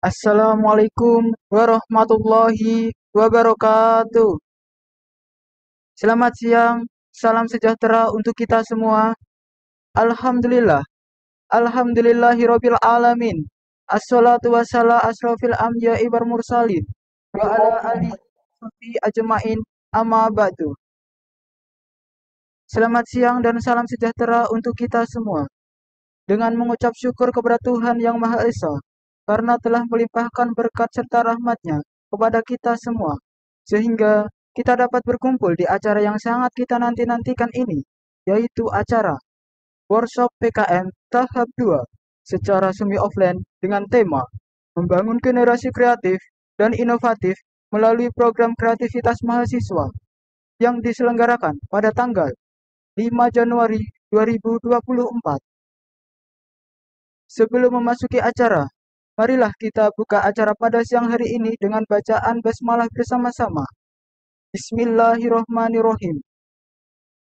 Assalamualaikum warahmatullahi wabarakatuh. Selamat siang, salam sejahtera untuk kita semua. Alhamdulillah. Alhamdulillahirabbil alamin. Assalatu wassalamu asrofil anbiya'i wal mursalin wa ala alihi ajmain amma ba'du. Selamat siang dan salam sejahtera untuk kita semua. Dengan mengucap syukur kepada Tuhan Yang Maha Esa, karena telah melimpahkan berkat serta rahmatnya kepada kita semua, sehingga kita dapat berkumpul di acara yang sangat kita nanti-nantikan ini, yaitu acara Workshop PKN Tahap 2 secara semi offline dengan tema Membangun Generasi Kreatif dan Inovatif melalui program kreativitas mahasiswa yang diselenggarakan pada tanggal 5 Januari 2024. Sebelum memasuki acara, Marilah kita buka acara pada siang hari ini dengan bacaan basmalah bersama-sama. Bismillahirrohmanirrohim.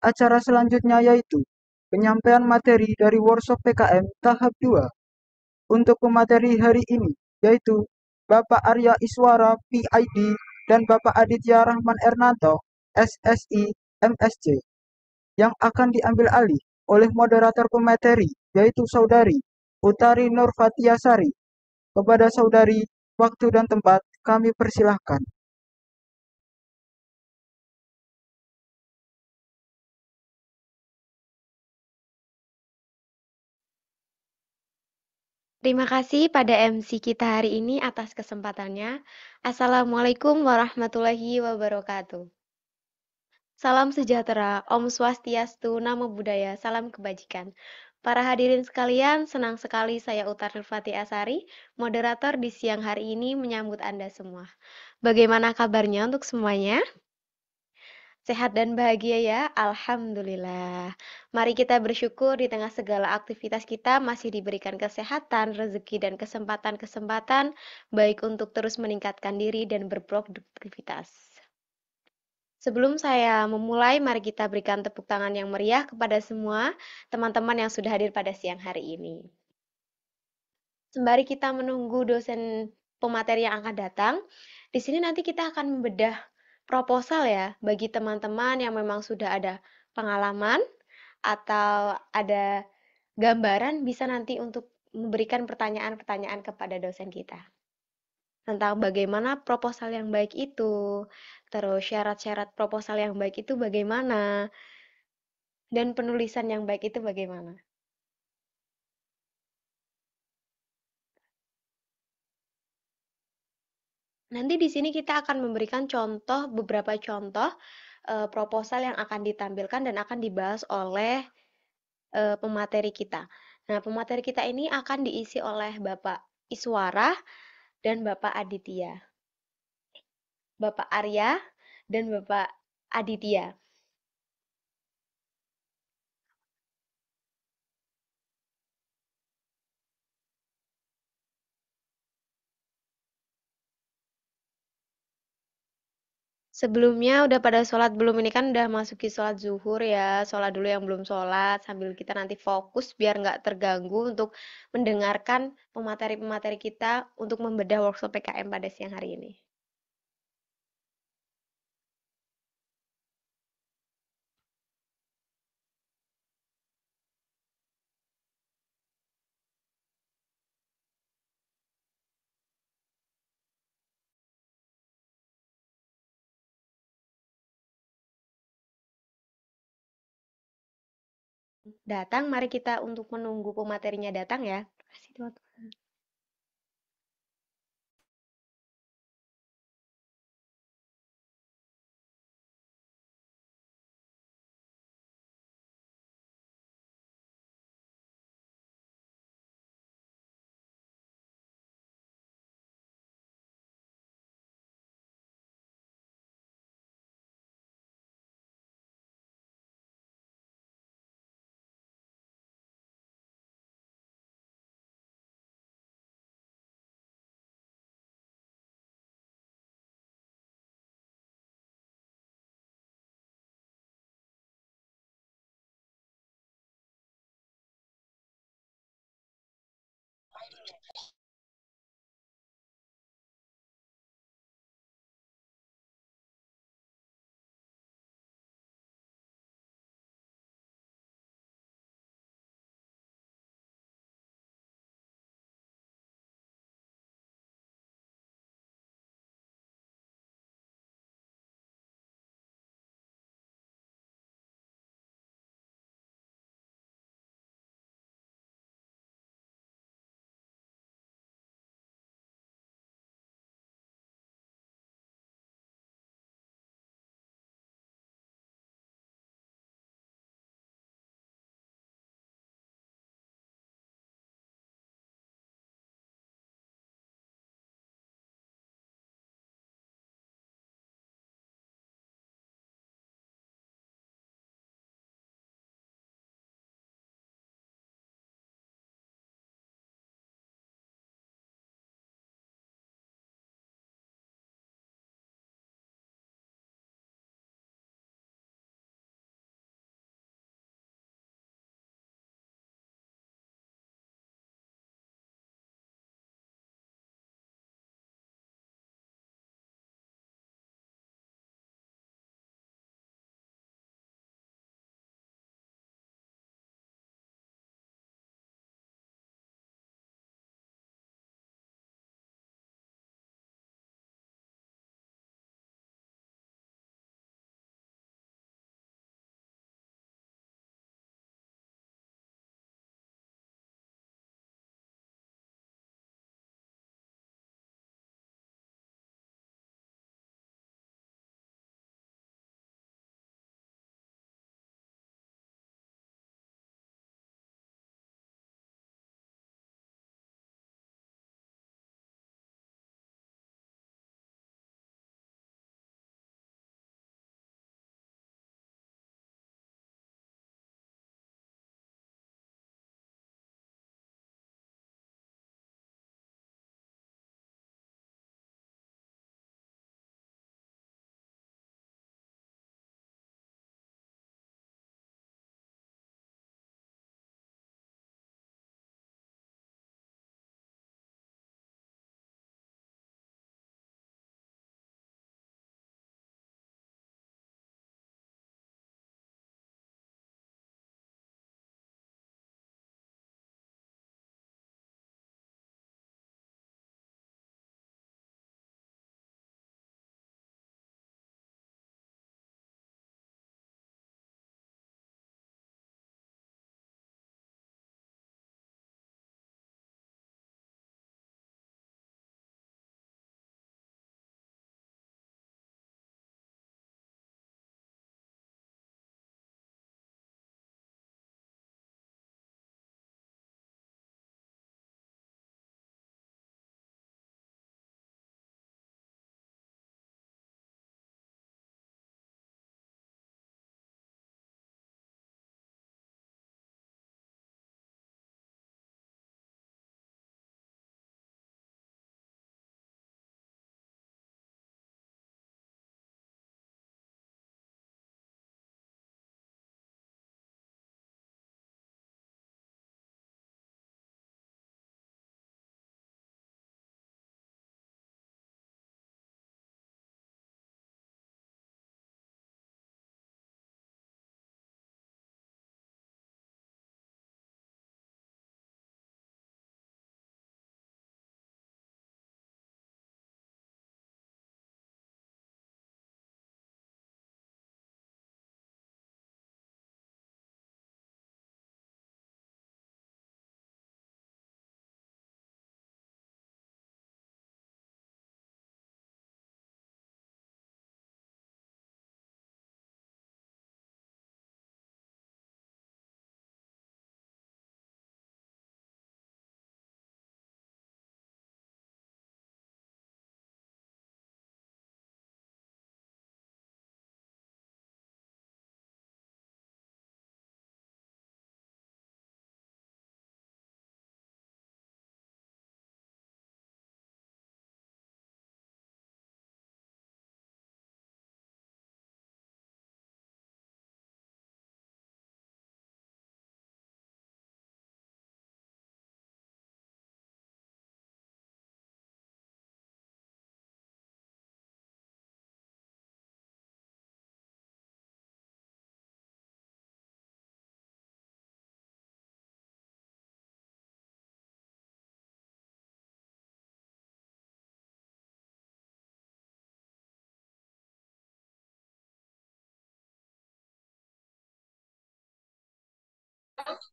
Acara selanjutnya yaitu penyampaian materi dari workshop PKM tahap 2. Untuk pemateri hari ini yaitu Bapak Arya Iswara PID dan Bapak Aditya Rahman Ernanto SSI MSC yang akan diambil alih oleh moderator pemateri yaitu saudari Utari Nur Fatiasari kepada saudari, waktu dan tempat kami persilahkan. Terima kasih pada MC kita hari ini atas kesempatannya. Assalamualaikum warahmatullahi wabarakatuh. Salam sejahtera, Om Swastiastu, Namo Buddhaya, Salam Kebajikan. Para hadirin sekalian, senang sekali saya Utar Nurfati Asari, moderator di siang hari ini menyambut Anda semua. Bagaimana kabarnya untuk semuanya? Sehat dan bahagia ya, Alhamdulillah. Mari kita bersyukur di tengah segala aktivitas kita masih diberikan kesehatan, rezeki, dan kesempatan-kesempatan baik untuk terus meningkatkan diri dan berproduktivitas. Sebelum saya memulai, mari kita berikan tepuk tangan yang meriah kepada semua teman-teman yang sudah hadir pada siang hari ini. Sembari kita menunggu dosen pemateri yang akan datang, di sini nanti kita akan membedah proposal ya bagi teman-teman yang memang sudah ada pengalaman atau ada gambaran bisa nanti untuk memberikan pertanyaan-pertanyaan kepada dosen kita tentang bagaimana proposal yang baik itu, terus syarat-syarat proposal yang baik itu bagaimana, dan penulisan yang baik itu bagaimana. Nanti di sini kita akan memberikan contoh beberapa contoh e, proposal yang akan ditampilkan dan akan dibahas oleh e, pemateri kita. Nah, pemateri kita ini akan diisi oleh Bapak Iswara, dan Bapak Aditya. Bapak Arya dan Bapak Aditya. Sebelumnya udah pada sholat belum? Ini kan udah masuki sholat zuhur ya, sholat dulu yang belum sholat sambil kita nanti fokus biar nggak terganggu untuk mendengarkan pemateri-pemateri kita untuk membedah workshop PKM pada siang hari ini. datang, mari kita untuk menunggu pematerinya datang ya. Terima kasih teman-teman.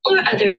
or other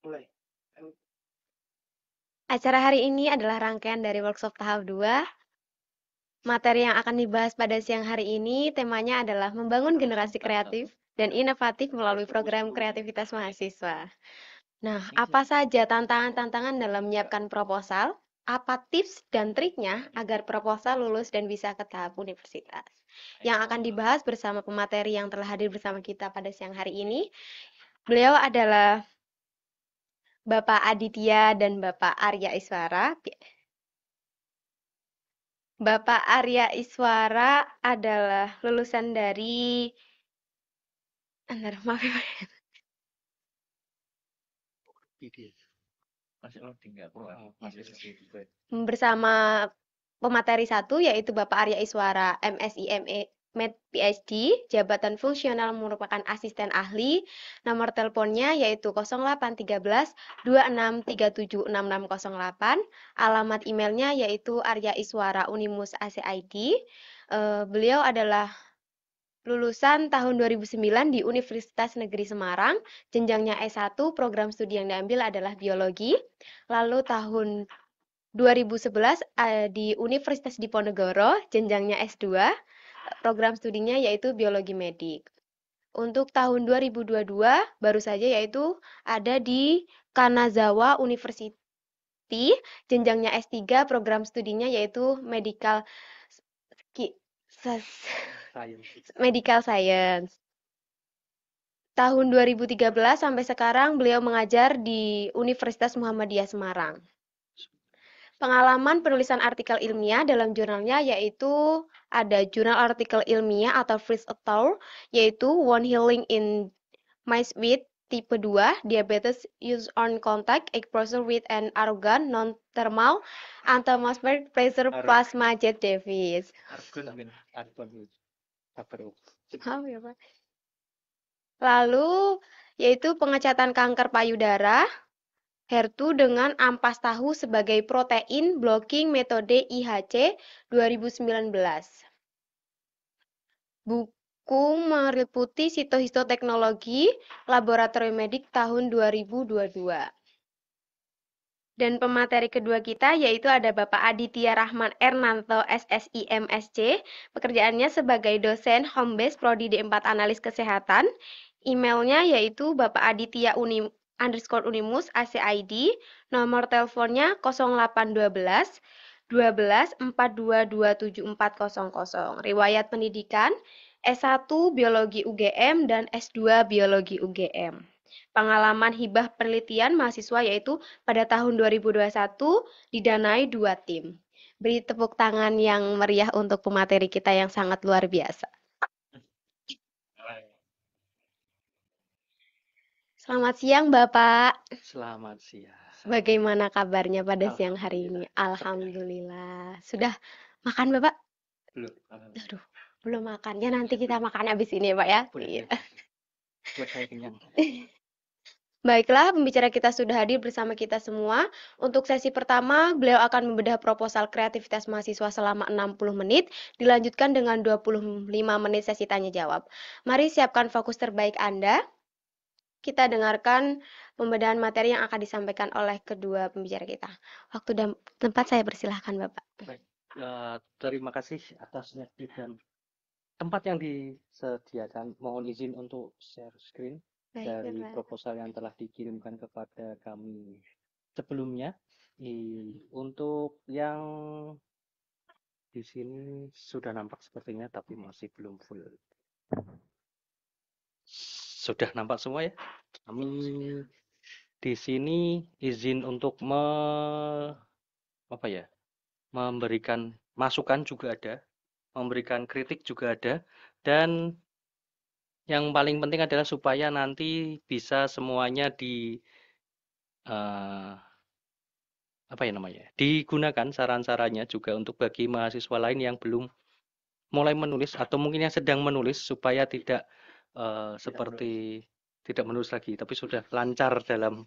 Boleh. Acara hari ini adalah rangkaian dari workshop tahap 2. Materi yang akan dibahas pada siang hari ini temanya adalah membangun generasi kreatif dan inovatif melalui program kreativitas mahasiswa. Nah, apa saja tantangan-tantangan dalam menyiapkan proposal? Apa tips dan triknya agar proposal lulus dan bisa ke tahap universitas? Yang akan dibahas bersama pemateri yang telah hadir bersama kita pada siang hari ini, beliau adalah Bapak Aditya dan Bapak Arya Iswara. Bapak Arya Iswara adalah lulusan dari Antar maaf ya. Oh, Bersama pemateri satu yaitu Bapak Arya Iswara MSIME Med PhD, jabatan fungsional merupakan asisten ahli. Nomor teleponnya yaitu 0813 26376608 Alamat emailnya yaitu Arya Iswara Unimus ACID. Eh, beliau adalah lulusan tahun 2009 di Universitas Negeri Semarang, jenjangnya S1, program studi yang diambil adalah biologi. Lalu tahun 2011 eh, di Universitas Diponegoro, jenjangnya S2 program studinya yaitu biologi medik. Untuk tahun 2022 baru saja yaitu ada di Kanazawa University jenjangnya S3 program studinya yaitu medical science. medical science. Tahun 2013 sampai sekarang beliau mengajar di Universitas Muhammadiyah Semarang. Pengalaman penulisan artikel ilmiah dalam jurnalnya yaitu ada jurnal artikel ilmiah atau Fritz Author yaitu One Healing in Mice with tipe 2 diabetes use on contact exposure with an argon non thermal antiatmospheric pressure plasma jet Davis. Ya, Lalu yaitu pengecatan kanker payudara, HER2 dengan ampas tahu sebagai protein blocking metode IHC 2019. Buku meliputi sitohistoteknologi laboratorium medik tahun 2022. Dan pemateri kedua kita yaitu ada Bapak Aditya Rahman Ernanto SSI MSC, pekerjaannya sebagai dosen homebase prodi D4 Analis Kesehatan. Emailnya yaitu Bapak Aditya Uni underscore Unimus ACID, nomor teleponnya 0812 12 4227400, riwayat pendidikan S1 Biologi UGM dan S2 Biologi UGM. Pengalaman hibah penelitian mahasiswa yaitu pada tahun 2021 didanai dua tim. Beri tepuk tangan yang meriah untuk pemateri kita yang sangat luar biasa. Selamat siang, Bapak. Selamat siang. Bagaimana kabarnya pada siang hari ini? Alhamdulillah. Ya. Sudah makan, Bapak? Belum. Aduh, belum makan. Ya iya, nanti kita makan habis ini ya, Pak ya. Iya. Baiklah, pembicara kita sudah hadir bersama kita semua. Untuk sesi pertama, beliau akan membedah proposal kreativitas mahasiswa selama 60 menit, dilanjutkan dengan 25 menit sesi tanya jawab. Mari siapkan fokus terbaik Anda kita dengarkan pembedahan materi yang akan disampaikan oleh kedua pembicara kita. Waktu dan tempat saya persilahkan Bapak. Baik. Uh, terima kasih atas waktu dan tempat yang disediakan. Mohon izin untuk share screen Baik, dari proposal yang telah dikirimkan kepada kami sebelumnya. Untuk yang di sini sudah nampak sepertinya tapi masih belum full. Sudah nampak semua ya? Amin. Di sini izin untuk me, apa ya? memberikan masukan juga ada, memberikan kritik juga ada dan yang paling penting adalah supaya nanti bisa semuanya di uh, apa ya namanya digunakan saran-sarannya juga untuk bagi mahasiswa lain yang belum mulai menulis atau mungkin yang sedang menulis supaya tidak Eh, seperti tidak, tidak menulis lagi, tapi sudah lancar dalam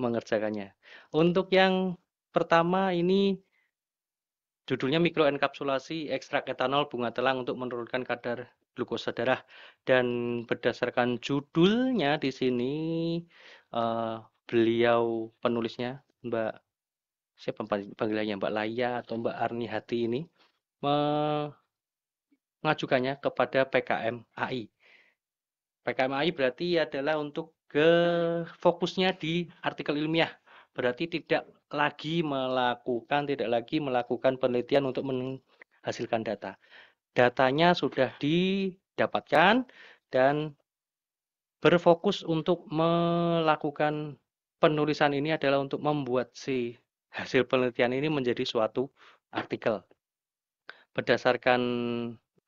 mengerjakannya. Untuk yang pertama ini judulnya mikroenkapsulasi ekstrak etanol bunga telang untuk menurunkan kadar glukosa darah dan berdasarkan judulnya di sini uh, beliau penulisnya Mbak siapa panggilannya Mbak Laya atau Mbak Arni Hati ini mengajukannya kepada PKM AI PKMAI berarti adalah untuk ke fokusnya di artikel ilmiah. Berarti tidak lagi melakukan tidak lagi melakukan penelitian untuk menghasilkan data. Datanya sudah didapatkan dan berfokus untuk melakukan penulisan ini adalah untuk membuat si hasil penelitian ini menjadi suatu artikel berdasarkan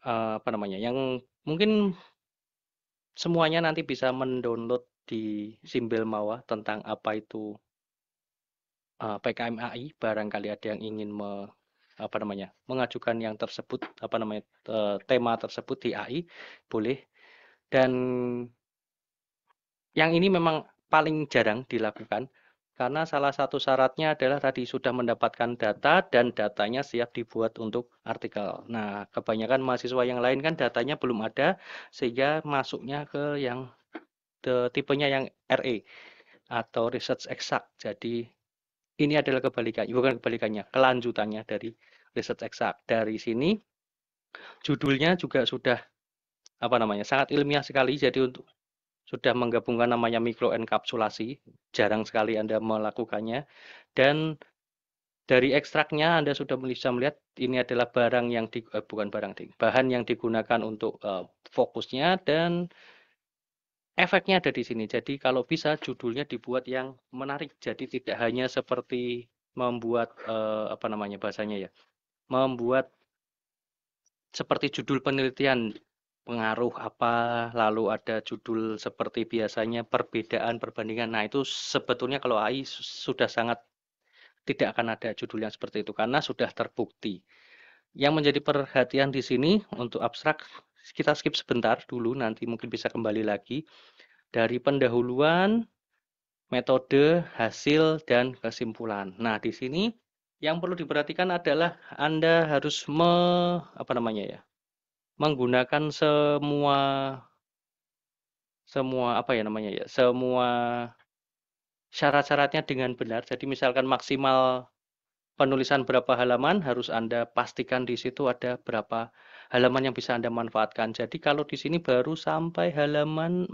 eh, apa namanya yang mungkin semuanya nanti bisa mendownload di Simbel Mawa tentang apa itu uh, eh, PKM AI barangkali ada yang ingin me, apa namanya mengajukan yang tersebut apa namanya uh, tema tersebut di AI boleh dan yang ini memang paling jarang dilakukan karena salah satu syaratnya adalah tadi sudah mendapatkan data dan datanya siap dibuat untuk artikel. Nah, kebanyakan mahasiswa yang lain kan datanya belum ada sehingga masuknya ke yang the, tipenya yang RE atau research exact. Jadi ini adalah kebalikannya, bukan kebalikannya, kelanjutannya dari research exact. Dari sini judulnya juga sudah apa namanya sangat ilmiah sekali jadi untuk sudah menggabungkan namanya mikroenkapsulasi. Jarang sekali Anda melakukannya. Dan dari ekstraknya Anda sudah bisa melihat ini adalah barang yang di, eh, bukan barang bahan yang digunakan untuk eh, fokusnya dan efeknya ada di sini. Jadi kalau bisa judulnya dibuat yang menarik. Jadi tidak hanya seperti membuat eh, apa namanya bahasanya ya. Membuat seperti judul penelitian pengaruh apa, lalu ada judul seperti biasanya perbedaan perbandingan. Nah, itu sebetulnya kalau AI sudah sangat tidak akan ada judul yang seperti itu karena sudah terbukti. Yang menjadi perhatian di sini untuk abstrak kita skip sebentar dulu nanti mungkin bisa kembali lagi dari pendahuluan metode, hasil, dan kesimpulan. Nah, di sini yang perlu diperhatikan adalah Anda harus me, apa namanya ya, menggunakan semua semua apa ya namanya ya semua syarat-syaratnya dengan benar jadi misalkan maksimal penulisan berapa halaman harus anda pastikan di situ ada berapa halaman yang bisa anda manfaatkan jadi kalau di sini baru sampai halaman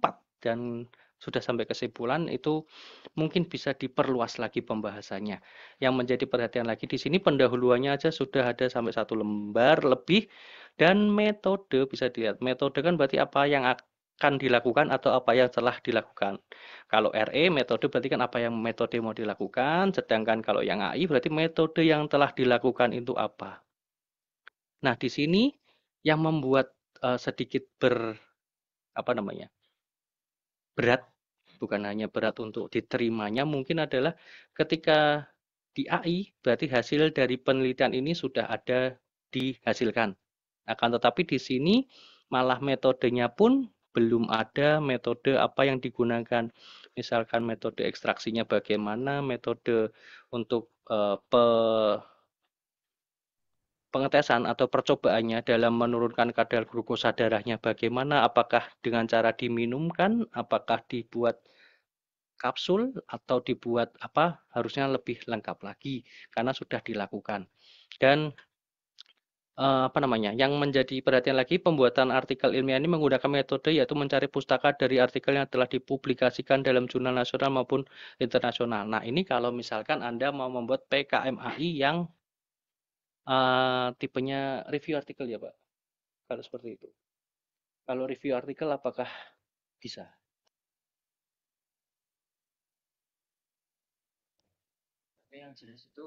4 dan sudah sampai kesimpulan itu mungkin bisa diperluas lagi pembahasannya. Yang menjadi perhatian lagi di sini pendahuluannya aja sudah ada sampai satu lembar lebih dan metode bisa dilihat. Metode kan berarti apa yang akan dilakukan atau apa yang telah dilakukan. Kalau RE metode berarti kan apa yang metode mau dilakukan, sedangkan kalau yang AI berarti metode yang telah dilakukan itu apa. Nah, di sini yang membuat uh, sedikit ber apa namanya? berat bukan hanya berat untuk diterimanya, mungkin adalah ketika di AI, berarti hasil dari penelitian ini sudah ada dihasilkan. Akan tetapi di sini malah metodenya pun belum ada metode apa yang digunakan. Misalkan metode ekstraksinya bagaimana, metode untuk uh, pe pengetesan atau percobaannya dalam menurunkan kadar glukosa darahnya bagaimana? Apakah dengan cara diminumkan? Apakah dibuat kapsul atau dibuat apa? Harusnya lebih lengkap lagi karena sudah dilakukan. Dan eh, apa namanya? Yang menjadi perhatian lagi pembuatan artikel ilmiah ini menggunakan metode yaitu mencari pustaka dari artikel yang telah dipublikasikan dalam jurnal nasional maupun internasional. Nah, ini kalau misalkan Anda mau membuat PKMAI yang Eh, tipenya review artikel ya, Pak? Kalau seperti itu. Kalau review artikel apakah bisa? Tapi yang jelas itu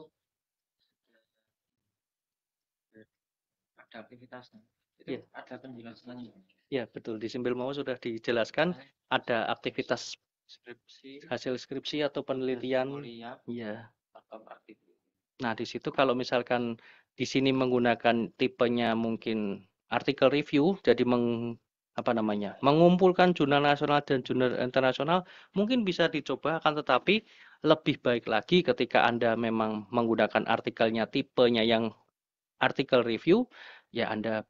ada aktivitasnya, itu ya. ada penjelasannya. Ya betul. Di Simbel Mau sudah dijelaskan iya. ada aktivitas skripsi, hasil skripsi atau penelitian ya iya. atau Nah, di situ kalau misalkan di sini menggunakan tipenya mungkin artikel review jadi meng apa namanya mengumpulkan jurnal nasional dan jurnal internasional mungkin bisa dicoba akan tetapi lebih baik lagi ketika Anda memang menggunakan artikelnya tipenya yang artikel review ya Anda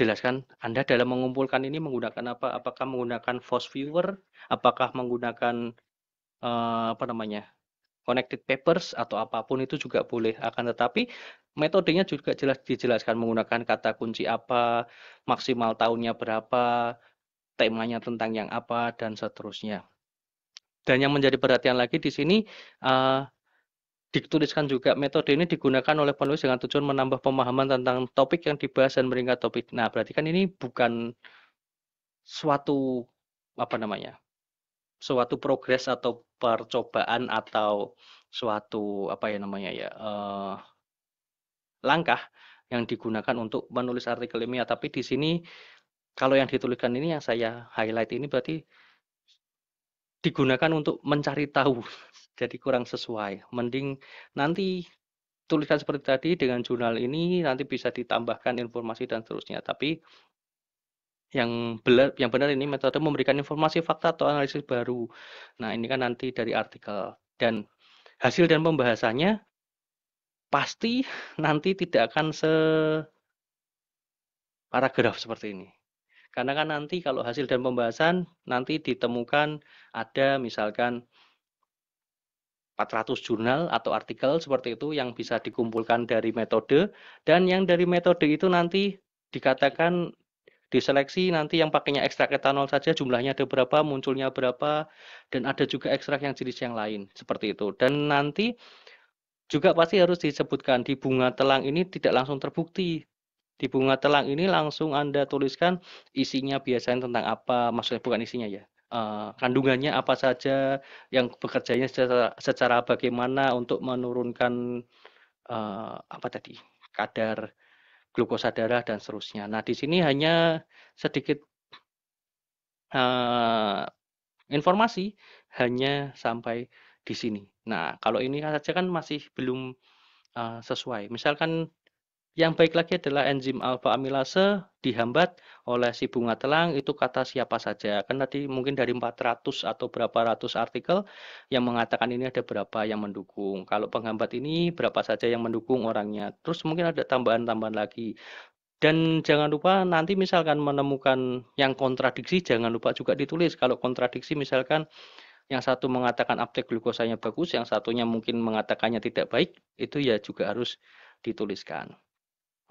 jelaskan Anda dalam mengumpulkan ini menggunakan apa apakah menggunakan force viewer apakah menggunakan uh, apa namanya connected papers atau apapun itu juga boleh. Akan tetapi metodenya juga jelas dijelaskan menggunakan kata kunci apa, maksimal tahunnya berapa, temanya tentang yang apa dan seterusnya. Dan yang menjadi perhatian lagi di sini uh, dituliskan juga metode ini digunakan oleh penulis dengan tujuan menambah pemahaman tentang topik yang dibahas dan meringkat topik. Nah, berarti kan ini bukan suatu apa namanya? suatu progres atau percobaan atau suatu apa ya namanya ya uh, langkah yang digunakan untuk menulis artikel ilmiah. Tapi di sini kalau yang dituliskan ini yang saya highlight ini berarti digunakan untuk mencari tahu. Jadi kurang sesuai. Mending nanti tulisan seperti tadi dengan jurnal ini nanti bisa ditambahkan informasi dan seterusnya. Tapi yang benar yang benar ini metode memberikan informasi fakta atau analisis baru. Nah, ini kan nanti dari artikel dan hasil dan pembahasannya pasti nanti tidak akan se paragraf seperti ini. Karena kan nanti kalau hasil dan pembahasan nanti ditemukan ada misalkan 400 jurnal atau artikel seperti itu yang bisa dikumpulkan dari metode dan yang dari metode itu nanti dikatakan diseleksi nanti yang pakainya ekstrak etanol saja jumlahnya ada berapa, munculnya berapa, dan ada juga ekstrak yang jenis yang lain seperti itu. Dan nanti juga pasti harus disebutkan di bunga telang ini tidak langsung terbukti. Di bunga telang ini langsung Anda tuliskan isinya biasanya tentang apa, maksudnya bukan isinya ya. Uh, kandungannya apa saja, yang bekerjanya secara, secara bagaimana untuk menurunkan uh, apa tadi kadar glukosa darah dan seterusnya. Nah, di sini hanya sedikit uh, informasi hanya sampai di sini. Nah, kalau ini saja kan masih belum uh, sesuai. Misalkan yang baik lagi adalah enzim alfa amilase dihambat oleh si bunga telang itu kata siapa saja. Kan tadi mungkin dari 400 atau berapa ratus artikel yang mengatakan ini ada berapa yang mendukung. Kalau penghambat ini berapa saja yang mendukung orangnya. Terus mungkin ada tambahan-tambahan lagi. Dan jangan lupa nanti misalkan menemukan yang kontradiksi jangan lupa juga ditulis. Kalau kontradiksi misalkan yang satu mengatakan uptake glukosanya bagus, yang satunya mungkin mengatakannya tidak baik, itu ya juga harus dituliskan.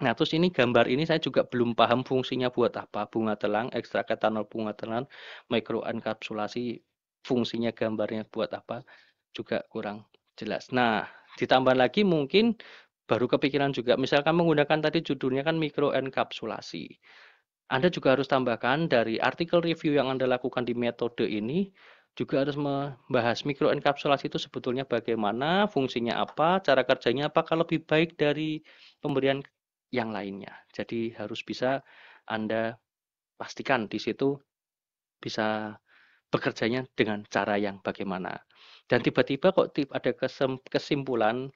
Nah, terus ini gambar ini saya juga belum paham fungsinya buat apa. Bunga telang, ekstrak etanol bunga telang, mikroenkapsulasi, fungsinya gambarnya buat apa juga kurang jelas. Nah, ditambah lagi mungkin baru kepikiran juga misalkan menggunakan tadi judulnya kan mikroenkapsulasi. Anda juga harus tambahkan dari artikel review yang Anda lakukan di metode ini juga harus membahas mikroenkapsulasi itu sebetulnya bagaimana, fungsinya apa, cara kerjanya apakah lebih baik dari pemberian yang lainnya. Jadi harus bisa Anda pastikan di situ bisa bekerjanya dengan cara yang bagaimana. Dan tiba-tiba kok ada kesimpulan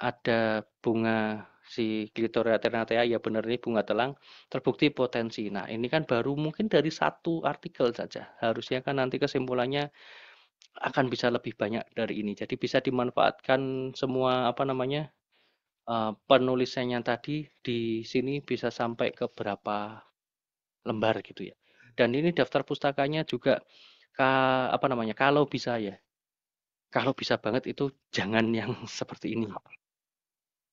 ada bunga si Clitoria ternatea ya benar ini bunga telang terbukti potensi. Nah, ini kan baru mungkin dari satu artikel saja. Harusnya kan nanti kesimpulannya akan bisa lebih banyak dari ini. Jadi bisa dimanfaatkan semua apa namanya Eh, penulisannya tadi di sini bisa sampai ke berapa lembar gitu ya. Dan ini daftar pustakanya juga apa namanya? Kalau bisa ya. Kalau bisa banget itu jangan yang seperti ini.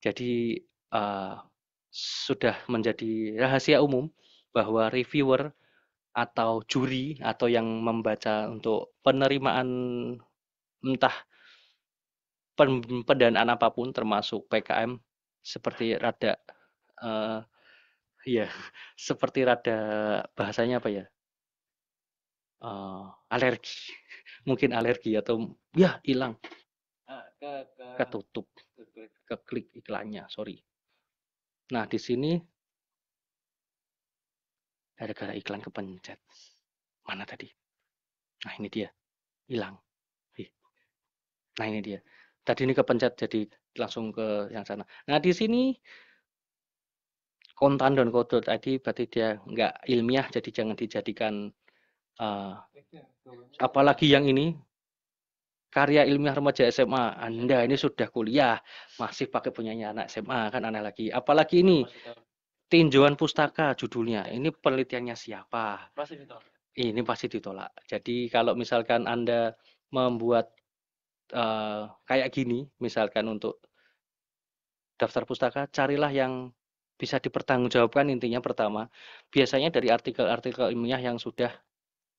Jadi uh, sudah menjadi rahasia umum bahwa reviewer atau juri atau yang membaca untuk penerimaan entah pendanaan apapun termasuk PKM seperti rada uh, ya seperti rada bahasanya apa ya uh, alergi mungkin alergi atau ya hilang ah, ke, ke, klik iklannya sorry nah di sini ada gara iklan kepencet mana tadi nah ini dia hilang nah ini dia tadi ini kepencet jadi langsung ke yang sana. Nah, di sini kontan dan kodo tadi berarti dia nggak ilmiah, jadi jangan dijadikan uh, apalagi yang ini karya ilmiah remaja SMA. Anda ini sudah kuliah, masih pakai punyanya anak SMA kan aneh lagi. Apalagi ini tinjauan pustaka judulnya. Ini penelitiannya siapa? Ini pasti ditolak. Jadi kalau misalkan Anda membuat uh, kayak gini, misalkan untuk daftar pustaka carilah yang bisa dipertanggungjawabkan intinya pertama biasanya dari artikel-artikel ilmiah yang sudah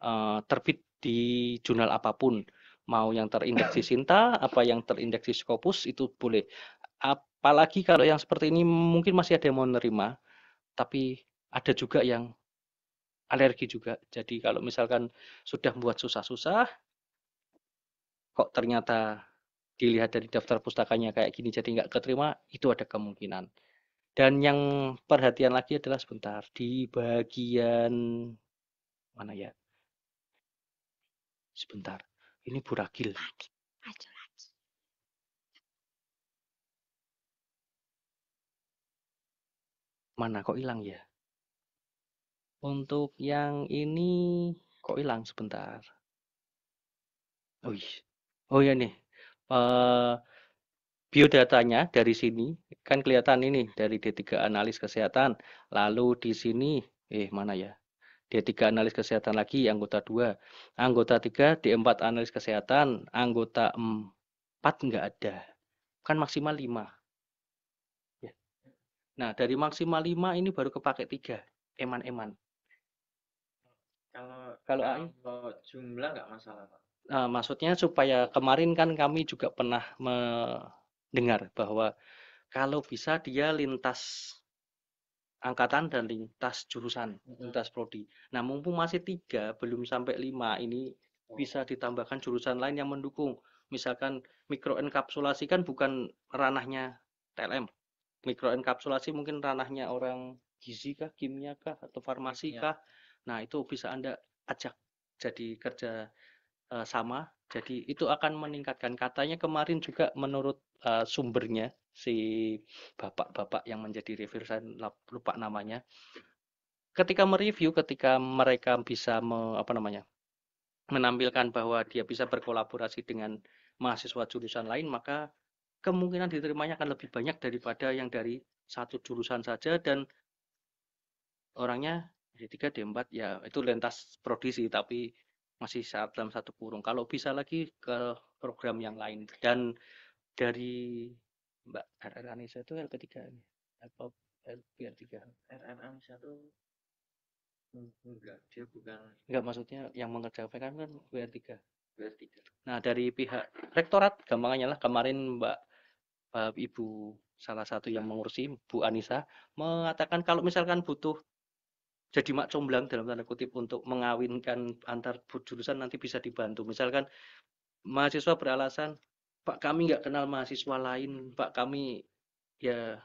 uh, terbit di jurnal apapun mau yang terindeks Sinta apa yang terindeks Scopus itu boleh apalagi kalau yang seperti ini mungkin masih ada yang mau menerima, tapi ada juga yang alergi juga jadi kalau misalkan sudah membuat susah-susah kok ternyata dilihat dari daftar pustakanya kayak gini jadi nggak keterima itu ada kemungkinan dan yang perhatian lagi adalah sebentar di bagian mana ya sebentar ini burakil mana kok hilang ya untuk yang ini kok hilang sebentar. Oh, iya. oh ya nih, eh, biodatanya dari sini kan kelihatan ini dari D3 analis kesehatan. Lalu di sini eh mana ya? D3 analis kesehatan lagi anggota 2. Anggota 3 D4 analis kesehatan, anggota 4 enggak ada. Kan maksimal 5. Ya. Nah, dari maksimal 5 ini baru kepakai 3. Eman-eman. Kalau kalau, kalau jumlah enggak masalah, Pak. Nah, maksudnya supaya kemarin kan kami juga pernah mendengar bahwa kalau bisa dia lintas angkatan dan lintas jurusan, lintas prodi. Nah, mumpung masih tiga, belum sampai lima, ini oh. bisa ditambahkan jurusan lain yang mendukung. Misalkan mikroenkapsulasi kan bukan ranahnya TLM. Mikroenkapsulasi mungkin ranahnya orang gizi kah, kimia kah, atau farmasi iya. kah. Nah, itu bisa Anda ajak jadi kerja uh, sama. Jadi itu akan meningkatkan. Katanya kemarin juga menurut uh, sumbernya si bapak-bapak yang menjadi review saya lupa namanya. Ketika mereview, ketika mereka bisa me, apa namanya menampilkan bahwa dia bisa berkolaborasi dengan mahasiswa jurusan lain, maka kemungkinan diterimanya akan lebih banyak daripada yang dari satu jurusan saja dan orangnya D3, D4 ya itu lintas prodi tapi masih saat dalam satu kurung kalau bisa lagi ke program yang lain dan dari Mbak RR Anissa itu L 3 apa LPR 3 RR Anissa itu enggak dia bukan enggak maksudnya yang mengerjakan kan WR 3 WR 3 nah dari pihak rektorat gampangnya lah kemarin Mbak Ibu salah satu yang iya. mengurusi Bu Anissa mengatakan kalau misalkan butuh jadi mak comblang dalam tanda kutip untuk mengawinkan antar jurusan nanti bisa dibantu. Misalkan mahasiswa beralasan, Pak kami nggak kenal mahasiswa lain, Pak kami ya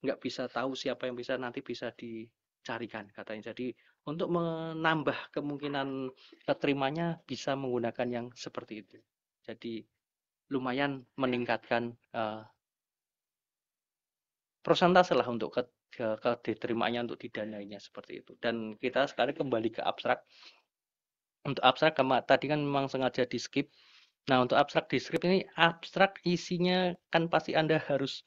nggak bisa tahu siapa yang bisa nanti bisa dicarikan katanya. Jadi untuk menambah kemungkinan keterimanya bisa menggunakan yang seperti itu. Jadi lumayan meningkatkan uh, eh, persentase lah untuk ke diterimanya untuk didanainya seperti itu dan kita sekarang kembali ke abstrak untuk abstrak tadi kan memang sengaja di skip nah untuk abstrak di skip ini abstrak isinya kan pasti anda harus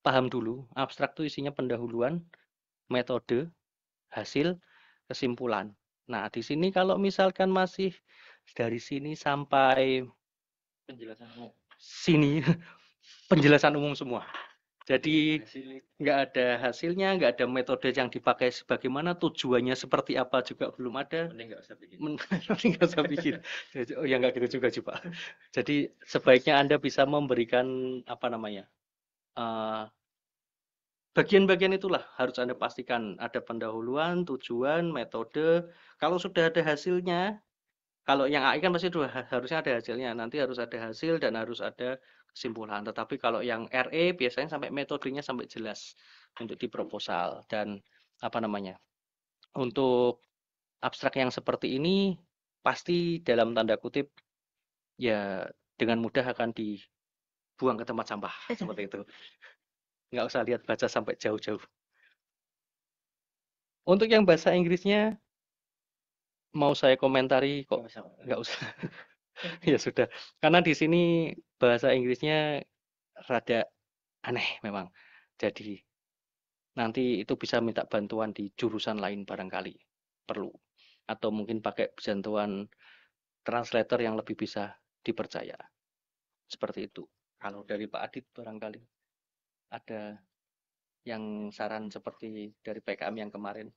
paham dulu abstrak itu isinya pendahuluan metode hasil kesimpulan nah di sini kalau misalkan masih dari sini sampai penjelasan umum sini penjelasan umum semua jadi nggak ada hasilnya, nggak ada metode yang dipakai sebagaimana, tujuannya seperti apa juga belum ada. Mending nggak usah bikin. Mending nggak usah bikin. oh ya nggak gitu juga sih Jadi sebaiknya Anda bisa memberikan apa namanya bagian eh, bagian-bagian itulah harus Anda pastikan ada pendahuluan, tujuan, metode. Kalau sudah ada hasilnya, kalau yang AI kan pasti harusnya ada hasilnya. Nanti harus ada hasil dan harus ada kesimpulan. Tetapi kalau yang RE biasanya sampai metodenya sampai jelas untuk di proposal dan apa namanya. Untuk abstrak yang seperti ini pasti dalam tanda kutip ya dengan mudah akan dibuang ke tempat sampah eh. seperti itu. Nggak usah lihat baca sampai jauh-jauh. Untuk yang bahasa Inggrisnya mau saya komentari kok nggak usah. ya sudah, karena di sini bahasa Inggrisnya rada aneh memang. Jadi nanti itu bisa minta bantuan di jurusan lain barangkali perlu atau mungkin pakai bantuan translator yang lebih bisa dipercaya seperti itu kalau dari Pak Adit barangkali ada yang saran seperti dari PKM yang kemarin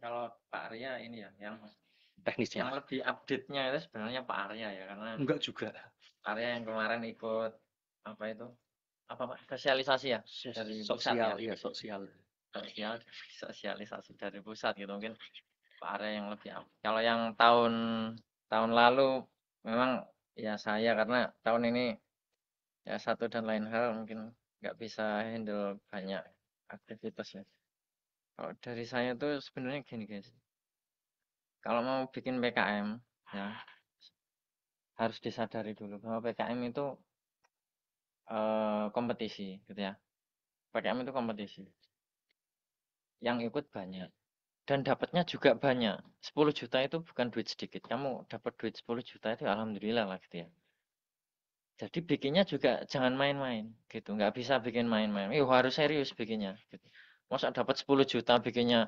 kalau Pak Arya ini ya yang teknisnya. Yang lebih update-nya itu sebenarnya Pak Arya ya karena enggak juga. Arya yang kemarin ikut apa itu? Apa Pak? Sosialisasi ya? Dari sosial, pusat, ya? iya sosial. Sosial sosialisasi dari pusat gitu mungkin Pak Arya yang lebih update. Kalau yang tahun tahun lalu memang ya saya karena tahun ini ya satu dan lain hal mungkin nggak bisa handle banyak aktivitas ya. Kalau dari saya tuh sebenarnya gini guys kalau mau bikin PKM ya harus disadari dulu bahwa PKM itu e, kompetisi gitu ya PKM itu kompetisi yang ikut banyak dan dapatnya juga banyak 10 juta itu bukan duit sedikit kamu dapat duit 10 juta itu alhamdulillah lah gitu ya jadi bikinnya juga jangan main-main gitu nggak bisa bikin main-main harus serius bikinnya gitu. masa dapat 10 juta bikinnya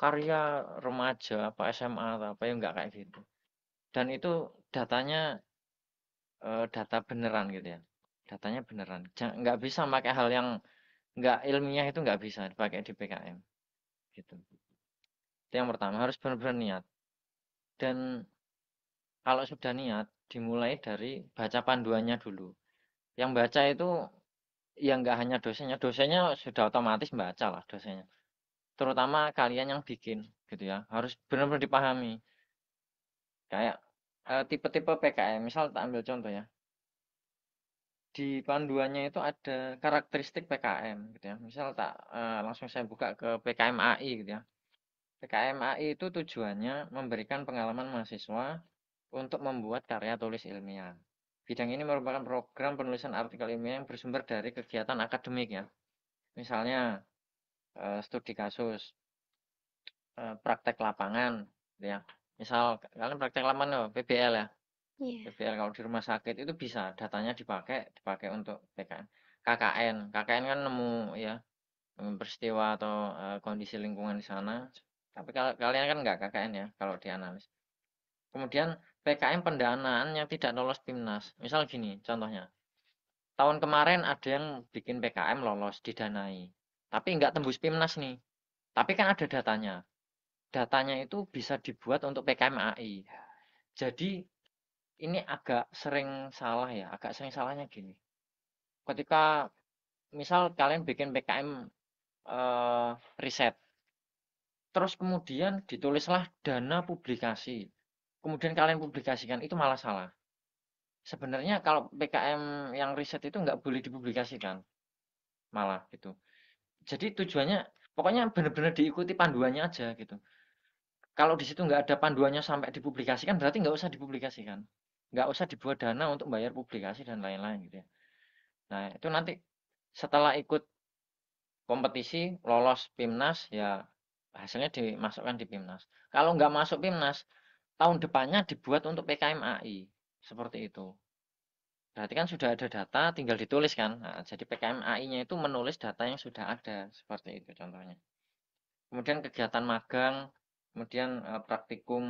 karya remaja apa SMA atau apa yang nggak kayak gitu dan itu datanya eh, data beneran gitu ya datanya beneran nggak bisa pakai hal yang nggak ilmiah itu nggak bisa dipakai di PKM gitu itu yang pertama harus benar-benar niat dan kalau sudah niat dimulai dari baca panduannya dulu yang baca itu yang nggak hanya dosennya dosennya sudah otomatis baca lah dosennya terutama kalian yang bikin gitu ya harus benar-benar dipahami kayak eh, tipe-tipe PKM misal tak ambil contoh ya di panduannya itu ada karakteristik PKM gitu ya misal tak eh, langsung saya buka ke PKM AI gitu ya PKM AI itu tujuannya memberikan pengalaman mahasiswa untuk membuat karya tulis ilmiah Bidang ini merupakan program penulisan artikel ilmiah yang bersumber dari kegiatan akademik ya. Misalnya Eh, studi kasus eh, praktek lapangan gitu ya misal kalian praktek lapangan PBL ya yeah. PBL kalau di rumah sakit itu bisa datanya dipakai dipakai untuk PKN KKN KKN kan nemu ya peristiwa atau eh, kondisi lingkungan di sana tapi kalau kalian kan nggak KKN ya kalau dianalis kemudian PKM pendanaan yang tidak lolos timnas misal gini contohnya tahun kemarin ada yang bikin PKM lolos didanai tapi nggak tembus PIMNAS nih. Tapi kan ada datanya. Datanya itu bisa dibuat untuk PKMAI. Jadi ini agak sering salah ya, agak sering salahnya gini. Ketika misal kalian bikin PKM eh, riset, terus kemudian ditulislah dana publikasi, kemudian kalian publikasikan, itu malah salah. Sebenarnya kalau PKM yang riset itu nggak boleh dipublikasikan, malah gitu jadi tujuannya pokoknya benar-benar diikuti panduannya aja gitu kalau di situ nggak ada panduannya sampai dipublikasikan berarti nggak usah dipublikasikan nggak usah dibuat dana untuk bayar publikasi dan lain-lain gitu ya nah itu nanti setelah ikut kompetisi lolos PIMNAS ya hasilnya dimasukkan di PIMNAS kalau nggak masuk PIMNAS tahun depannya dibuat untuk PKMAI seperti itu Berarti kan sudah ada data, tinggal ditulis kan. Nah, jadi PKM AI-nya itu menulis data yang sudah ada, seperti itu contohnya. Kemudian kegiatan magang, kemudian eh, praktikum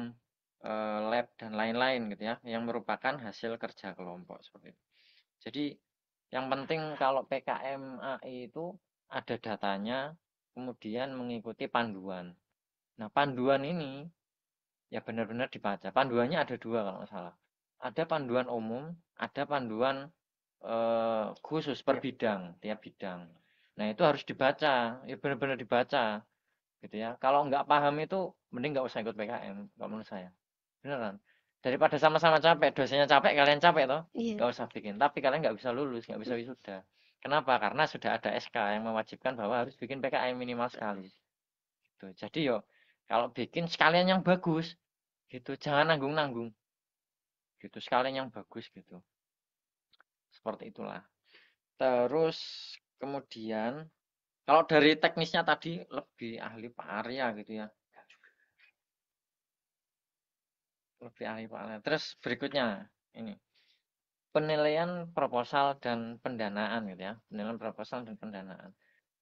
eh, lab dan lain-lain gitu ya, yang merupakan hasil kerja kelompok seperti itu. Jadi yang penting kalau PKM AI itu ada datanya, kemudian mengikuti panduan. Nah panduan ini ya benar-benar dibaca. Panduannya ada dua kalau nggak salah ada panduan umum, ada panduan eh, khusus per iya. bidang, tiap bidang. Nah itu harus dibaca, ya benar-benar dibaca, gitu ya. Kalau nggak paham itu mending nggak usah ikut PKM, kalau menurut saya. Beneran. Daripada sama-sama capek, dosennya capek, kalian capek toh, Enggak iya. nggak usah bikin. Tapi kalian nggak bisa lulus, nggak bisa wisuda. Kenapa? Karena sudah ada SK yang mewajibkan bahwa harus bikin PKM minimal sekali. Gitu. Jadi yo kalau bikin sekalian yang bagus, gitu. Jangan nanggung-nanggung gitu sekalian yang bagus gitu seperti itulah terus kemudian kalau dari teknisnya tadi lebih ahli Pak Arya gitu ya lebih ahli Pak Arya terus berikutnya ini penilaian proposal dan pendanaan gitu ya penilaian proposal dan pendanaan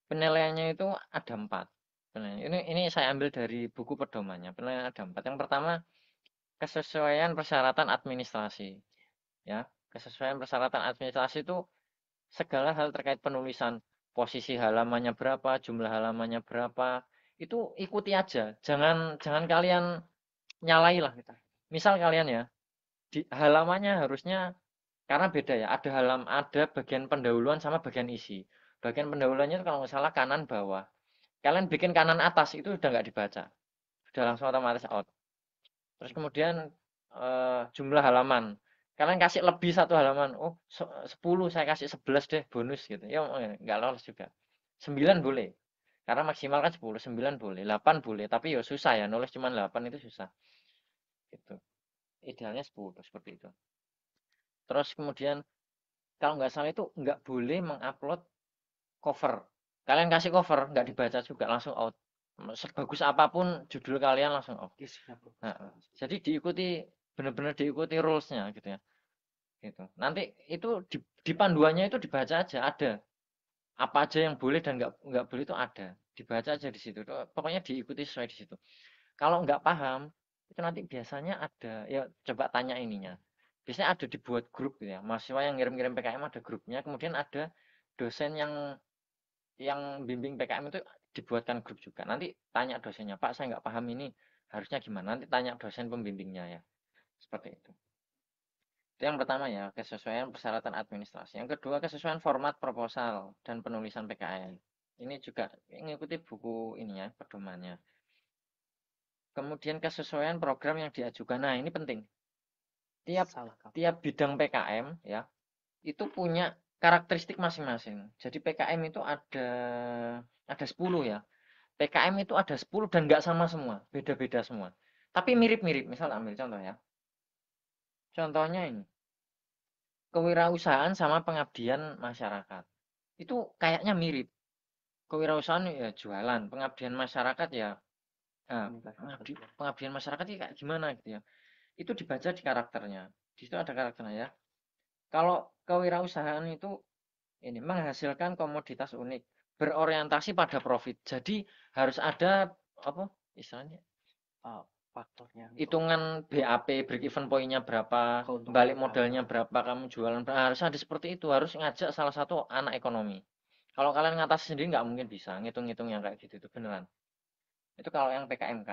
penilaiannya itu ada empat ini ini saya ambil dari buku pedomannya penilaian ada empat yang pertama kesesuaian persyaratan administrasi. Ya, kesesuaian persyaratan administrasi itu segala hal terkait penulisan, posisi halamannya berapa, jumlah halamannya berapa, itu ikuti aja. Jangan jangan kalian nyalailah kita. Gitu. Misal kalian ya, di halamannya harusnya karena beda ya, ada halam ada bagian pendahuluan sama bagian isi. Bagian pendahuluannya itu kalau nggak salah kanan bawah. Kalian bikin kanan atas itu udah nggak dibaca. Udah langsung otomatis out terus kemudian uh, jumlah halaman kalian kasih lebih satu halaman oh sepuluh saya kasih sebelas deh bonus gitu ya oh, nggak lolos juga Sembilan hmm. boleh karena maksimal kan sepuluh, sembilan boleh delapan boleh tapi ya susah ya nulis cuma delapan itu susah gitu idealnya 10 seperti itu terus kemudian kalau nggak salah itu nggak boleh mengupload cover kalian kasih cover nggak dibaca juga langsung out sebagus apapun judul kalian langsung off. Nah, jadi diikuti benar-benar diikuti rulesnya gitu ya. Gitu. Nanti itu di, di panduannya itu dibaca aja ada apa aja yang boleh dan nggak nggak boleh itu ada dibaca aja di situ. Pokoknya diikuti sesuai di situ. Kalau nggak paham itu nanti biasanya ada ya coba tanya ininya. Biasanya ada dibuat grup gitu ya. Mahasiswa yang ngirim-ngirim PKM ada grupnya, kemudian ada dosen yang yang bimbing PKM itu dibuatkan grup juga. Nanti tanya dosennya, Pak saya nggak paham ini harusnya gimana. Nanti tanya dosen pembimbingnya ya. Seperti itu. Itu yang pertama ya, kesesuaian persyaratan administrasi. Yang kedua, kesesuaian format proposal dan penulisan PKN. Ini juga mengikuti buku ini ya, pedomannya. Kemudian kesesuaian program yang diajukan. Nah, ini penting. Tiap Salah, tiap bidang PKM ya, itu punya karakteristik masing-masing. Jadi PKM itu ada ada 10 ya. PKM itu ada 10 dan nggak sama semua, beda-beda semua. Tapi mirip-mirip, misal ambil contoh ya. Contohnya ini. Kewirausahaan sama pengabdian masyarakat. Itu kayaknya mirip. Kewirausahaan ya jualan, pengabdian masyarakat ya eh, pengabdian masyarakat ya kayak gimana gitu ya. Itu dibaca di karakternya. Di situ ada karakternya ya. Kalau kewirausahaan itu ini menghasilkan komoditas unik, berorientasi pada profit. Jadi harus ada apa istilahnya? Uh, faktornya. Hitungan BAP, break even pointnya berapa, Keuntungan balik modalnya berapa, kamu jualan berapa. Harus ada seperti itu, harus ngajak salah satu anak ekonomi. Kalau kalian ngatas sendiri nggak mungkin bisa ngitung-ngitung yang kayak gitu itu beneran. Itu kalau yang PKMK,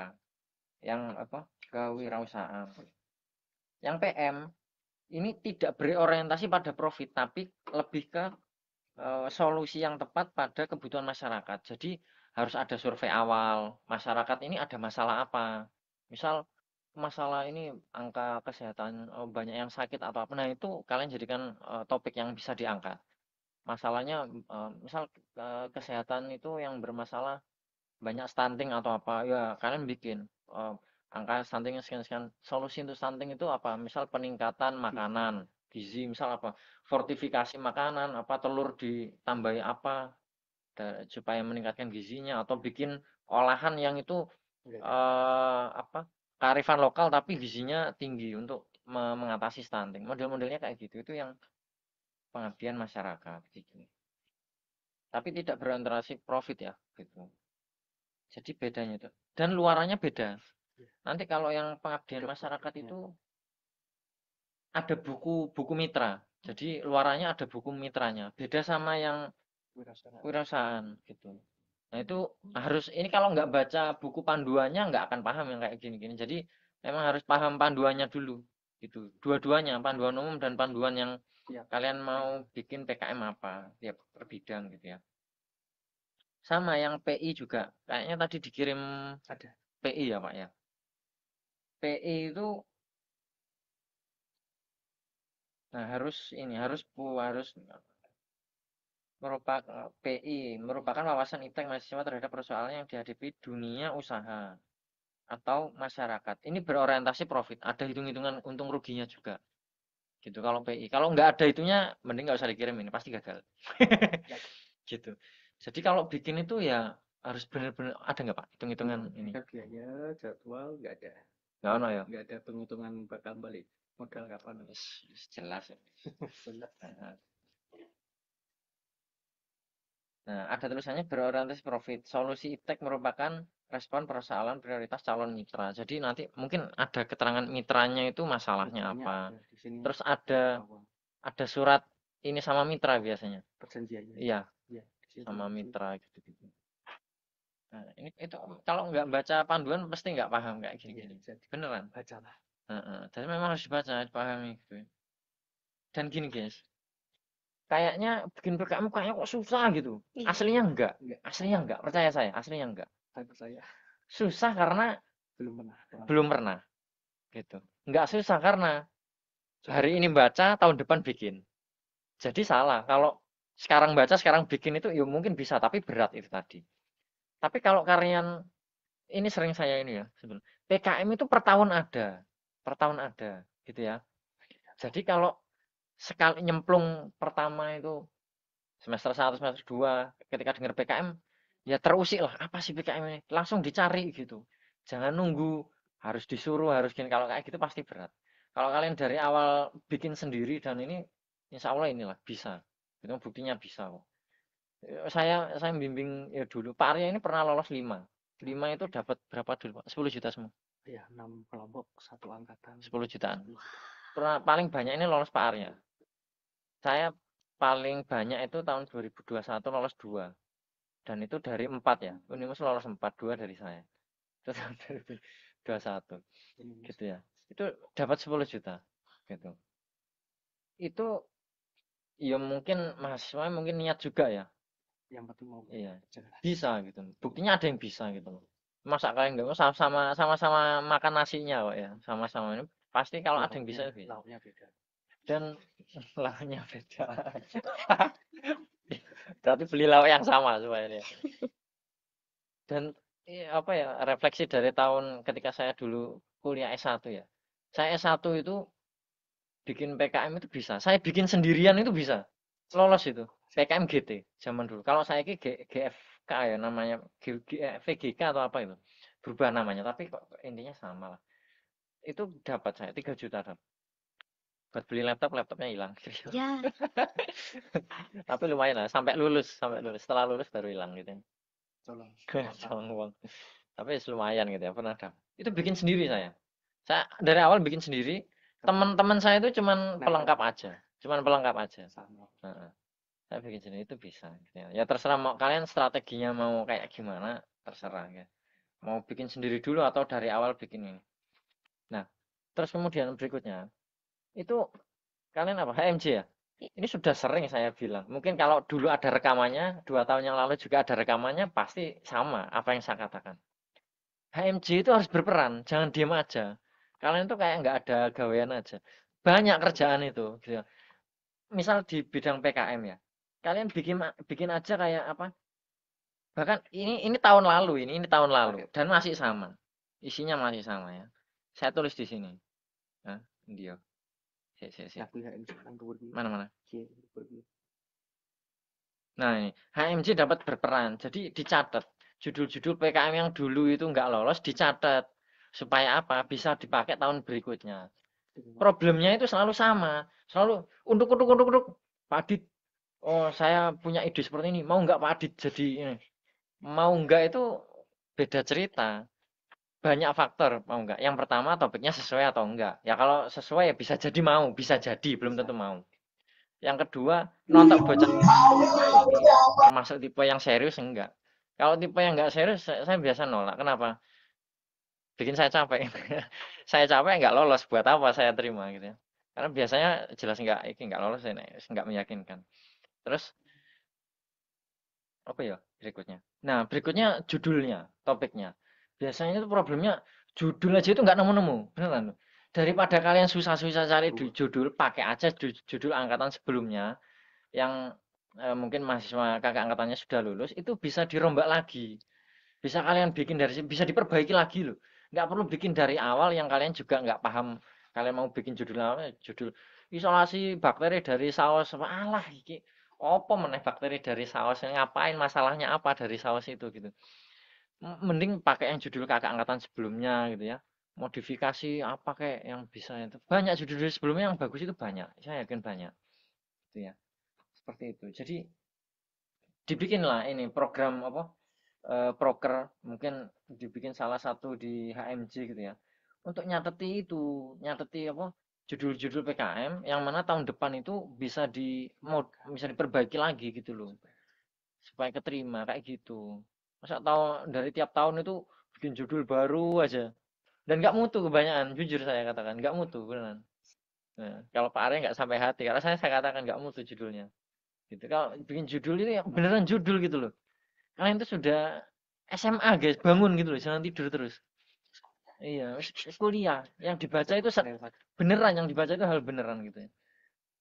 yang apa kewirausahaan. Yang PM ini tidak berorientasi pada profit tapi lebih ke e, solusi yang tepat pada kebutuhan masyarakat. Jadi harus ada survei awal masyarakat ini ada masalah apa. Misal masalah ini angka kesehatan oh, banyak yang sakit atau apa. Nah, itu kalian jadikan e, topik yang bisa diangkat. Masalahnya e, misal e, kesehatan itu yang bermasalah banyak stunting atau apa ya kalian bikin angka stunting sekian sekian solusi untuk stunting itu apa misal peningkatan hmm. makanan gizi misal apa fortifikasi makanan apa telur ditambahi apa supaya meningkatkan gizinya atau bikin olahan yang itu uh, apa karifan lokal tapi gizinya tinggi untuk mengatasi stunting model-modelnya kayak gitu itu yang pengabdian masyarakat gitu tapi tidak berorientasi profit ya gitu jadi bedanya itu dan luarannya beda Nanti kalau yang pengabdian masyarakat itu ada buku buku mitra. Jadi luarannya ada buku mitranya. Beda sama yang kewirausahaan gitu. Nah itu hmm. harus ini kalau nggak baca buku panduannya nggak akan paham yang kayak gini-gini. Jadi memang harus paham panduannya dulu gitu. Dua-duanya panduan umum dan panduan yang ya. kalian mau bikin PKM apa ya, perbidang gitu ya. Sama yang PI juga. Kayaknya tadi dikirim ada PI ya Pak ya. PE itu nah harus ini harus bu harus merupakan eh, PI e, merupakan wawasan iptek mahasiswa terhadap persoalan yang dihadapi dunia usaha atau masyarakat. Ini berorientasi profit, ada hitung-hitungan untung ruginya juga. Gitu kalau PI. E, kalau nggak ada itunya mending nggak usah dikirim ini, pasti gagal. gitu. Jadi kalau bikin itu ya harus benar-benar ada nggak Pak hitung-hitungan ini? Biaya, jadwal nggak ada. Gak ono ya? Gak ada penghitungan bakal balik modal kapan wis jelas. jelas. Nah, ada tulisannya berorientasi profit. Solusi ITEK e merupakan respon persoalan prioritas calon mitra. Jadi nanti mungkin ada keterangan mitranya itu masalahnya Mitranya apa. Ada Terus ada ada surat ini sama mitra biasanya. Perjanjiannya. Iya. Ya, sama mitra gitu-gitu. Nah, ini itu kalau nggak baca panduan pasti nggak paham kayak gini-gini. Iya, iya, jadi beneran. Bacalah. Uh, uh, jadi memang harus dibaca, dipahami gitu. Dan gini guys, kayaknya bikin PKM kayaknya kok susah gitu. Iya. Aslinya enggak. enggak. Aslinya enggak. Percaya saya, aslinya enggak. Saya percaya. Susah karena belum pernah. Belum pernah. Gitu. Enggak susah karena hari ini baca, tahun depan bikin. Jadi salah. Kalau sekarang baca, sekarang bikin itu ya mungkin bisa, tapi berat itu tadi. Tapi kalau karyan ini sering saya ini ya sebenarnya. PKM itu per tahun ada, per tahun ada gitu ya. Jadi kalau sekali nyemplung pertama itu semester 1, semester 2 ketika dengar PKM ya terusik lah apa sih PKM ini langsung dicari gitu jangan nunggu harus disuruh harus gini kalau kayak gitu pasti berat kalau kalian dari awal bikin sendiri dan ini insya Allah inilah bisa itu buktinya bisa kok saya saya bimbing ya dulu Pak Arya ini pernah lolos lima lima itu dapat berapa dulu Pak sepuluh juta semua iya enam kelompok satu angkatan sepuluh jutaan pernah paling banyak ini lolos Pak Arya saya paling banyak itu tahun 2021 lolos dua dan itu dari empat ya Unimus lolos empat dua dari saya itu tahun 2021 gitu ya itu dapat 10 juta gitu itu ya mungkin mahasiswa mungkin niat juga ya yang penting mau iya bisa gitu buktinya ada yang bisa gitu masa kalian nggak sama sama sama sama makan nasinya kok ya sama sama ini pasti kalau ada yang bisa lauknya beda dan lauknya beda berarti beli lauk yang sama ini dan iya, apa ya refleksi dari tahun ketika saya dulu kuliah S1 ya saya S1 itu bikin PKM itu bisa saya bikin sendirian itu bisa lolos itu PKMGT zaman dulu. Kalau saya ini G, GFK ya namanya G, G, eh, VGK atau apa itu berubah namanya, tapi kok intinya sama lah. Itu dapat saya 3 juta dapat. Buat beli laptop, laptopnya hilang. Ya. tapi lumayan lah, sampai lulus, sampai lulus. Setelah lulus baru hilang gitu. Tolong. Tolong uang. Tapi ya lumayan gitu ya, pernah dapat. Itu bikin sendiri iya. saya. Saya dari awal bikin sendiri. Teman-teman saya itu cuman nah. pelengkap aja, cuman pelengkap aja. Sama. Nah saya bikin sendiri itu bisa gitu ya. ya terserah mau kalian strateginya mau kayak gimana terserah ya mau bikin sendiri dulu atau dari awal bikin ini nah terus kemudian berikutnya itu kalian apa HMJ ya iya. ini sudah sering saya bilang mungkin kalau dulu ada rekamannya dua tahun yang lalu juga ada rekamannya pasti sama apa yang saya katakan HMJ itu harus berperan jangan diem aja kalian itu kayak nggak ada gawean aja banyak kerjaan itu gitu ya. misal di bidang PKM ya kalian bikin bikin aja kayak apa bahkan ini ini tahun lalu ini ini tahun lalu dan masih sama isinya masih sama ya saya tulis di sini nah, dia si, si, si. mana mana nah ini HMJ dapat berperan jadi dicatat judul-judul PKM yang dulu itu nggak lolos dicatat supaya apa bisa dipakai tahun berikutnya problemnya itu selalu sama selalu untuk untuk untuk untuk Pak oh saya punya ide seperti ini mau nggak Pak Adit jadi ini mau nggak itu beda cerita banyak faktor mau nggak yang pertama topiknya sesuai atau enggak ya kalau sesuai ya bisa jadi mau bisa jadi belum tentu mau yang kedua nonton bocah termasuk tipe yang serius enggak kalau tipe yang enggak serius saya, biasa nolak kenapa bikin saya capek saya capek enggak lolos buat apa saya terima gitu ya karena biasanya jelas enggak ini enggak lolos enggak meyakinkan Terus apa ya berikutnya? Nah, berikutnya judulnya, topiknya. Biasanya itu problemnya judul aja itu nggak nemu-nemu, beneran. Daripada kalian susah-susah cari iya. judul, pakai aja judul angkatan sebelumnya yang eh, mungkin mahasiswa kakak angkatannya sudah lulus itu bisa dirombak lagi. Bisa kalian bikin dari bisa diperbaiki lagi loh. Nggak perlu bikin dari awal yang kalian juga nggak paham kalian mau bikin judul apa judul isolasi bakteri dari saus apa alah iki apa meneh bakteri dari saus ngapain masalahnya apa dari saus itu gitu mending pakai yang judul kakak angkatan sebelumnya gitu ya modifikasi apa kayak yang bisa itu banyak judul sebelumnya yang bagus itu banyak saya yakin banyak gitu ya seperti itu jadi dibikinlah ini program apa e, proker mungkin dibikin salah satu di HMG gitu ya untuk nyateti itu nyateti apa judul-judul PKM yang mana tahun depan itu bisa di mod bisa diperbaiki lagi gitu loh supaya keterima kayak gitu masa tahun dari tiap tahun itu bikin judul baru aja dan nggak mutu kebanyakan jujur saya katakan nggak mutu beneran nah, kalau Pak Arya nggak sampai hati karena saya saya katakan nggak mutu judulnya gitu kalau bikin judul itu ya beneran judul gitu loh kalian itu sudah SMA guys bangun gitu loh jangan tidur terus iya kuliah yang dibaca itu beneran yang dibaca itu hal beneran gitu ya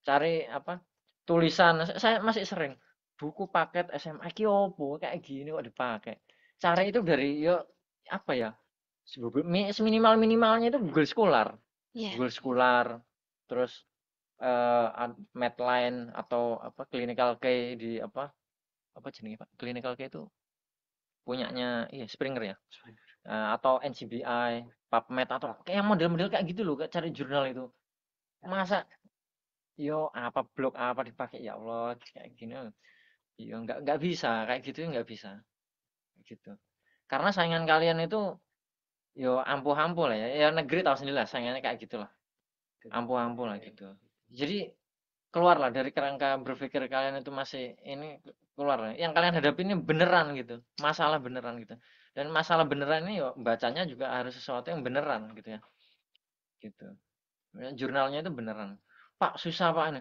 cari apa tulisan saya masih sering buku paket SMA ki opo kayak gini kok dipakai cari itu dari yo apa ya minimal minimalnya itu Google Scholar yeah. Google Scholar terus eh uh, Medline atau apa Clinical K di apa apa jenis pak Clinical K itu punyanya iya Springer ya Springer Eh, atau NCBI, PubMed atau kayak model-model kayak gitu loh, kayak cari jurnal itu. Masa yo apa blog apa dipakai ya Allah kayak gini. Yo nggak nggak bisa kayak gitu ya nggak bisa. Gitu. Karena saingan kalian itu yo ampuh-ampuh lah ya. Ya negeri tahu sendiri lah saingannya kayak gitulah. Ampuh-ampuh lah gitu. Jadi keluarlah dari kerangka berpikir kalian itu masih ini keluar yang kalian hadapi ini beneran gitu masalah beneran gitu dan masalah beneran ini yuk, bacanya juga harus sesuatu yang beneran gitu ya gitu jurnalnya itu beneran pak susah pak ini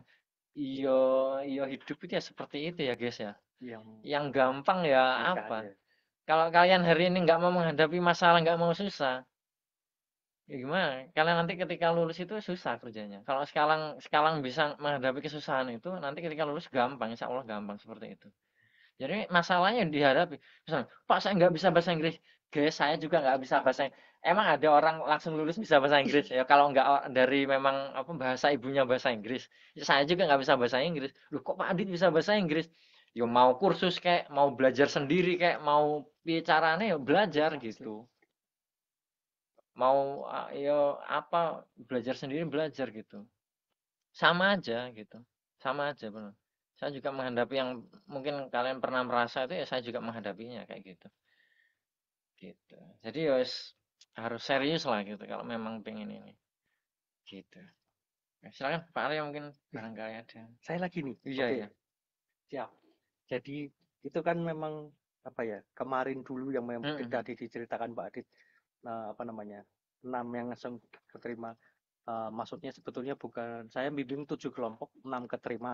iyo iyo hidup itu ya seperti itu ya guys ya yang, yang gampang ya iya, apa aja. kalau kalian hari ini nggak mau menghadapi masalah nggak mau susah ya gimana kalian nanti ketika lulus itu susah kerjanya kalau sekarang sekarang bisa menghadapi kesusahan itu nanti ketika lulus gampang insya Allah gampang seperti itu jadi masalahnya yang dihadapi, misalnya, Pak saya nggak bisa bahasa Inggris, guys saya juga nggak bisa bahasa Inggris. Emang ada orang langsung lulus bisa bahasa Inggris? Ya kalau nggak dari memang apa bahasa ibunya bahasa Inggris, ya saya juga nggak bisa bahasa Inggris. Lu kok Pak Adit bisa bahasa Inggris? Yo ya, mau kursus kayak, mau belajar sendiri kayak, mau bicaranya ya belajar iya gitu. Mau yo ya, apa belajar sendiri belajar gitu. Sama aja gitu. Sama aja benar saya juga menghadapi yang mungkin kalian pernah merasa itu ya saya juga menghadapinya kayak gitu gitu jadi yos, ya harus serius lah gitu kalau memang pengen ini gitu ya, silakan Pak Arya mungkin nah, barangkali ada saya lagi nih iya okay. iya siap jadi itu kan memang apa ya kemarin dulu yang memang mm -hmm. tadi diceritakan pak Adit nah, apa namanya enam yang langsung keterima uh, maksudnya sebetulnya bukan saya bimbing tujuh kelompok enam keterima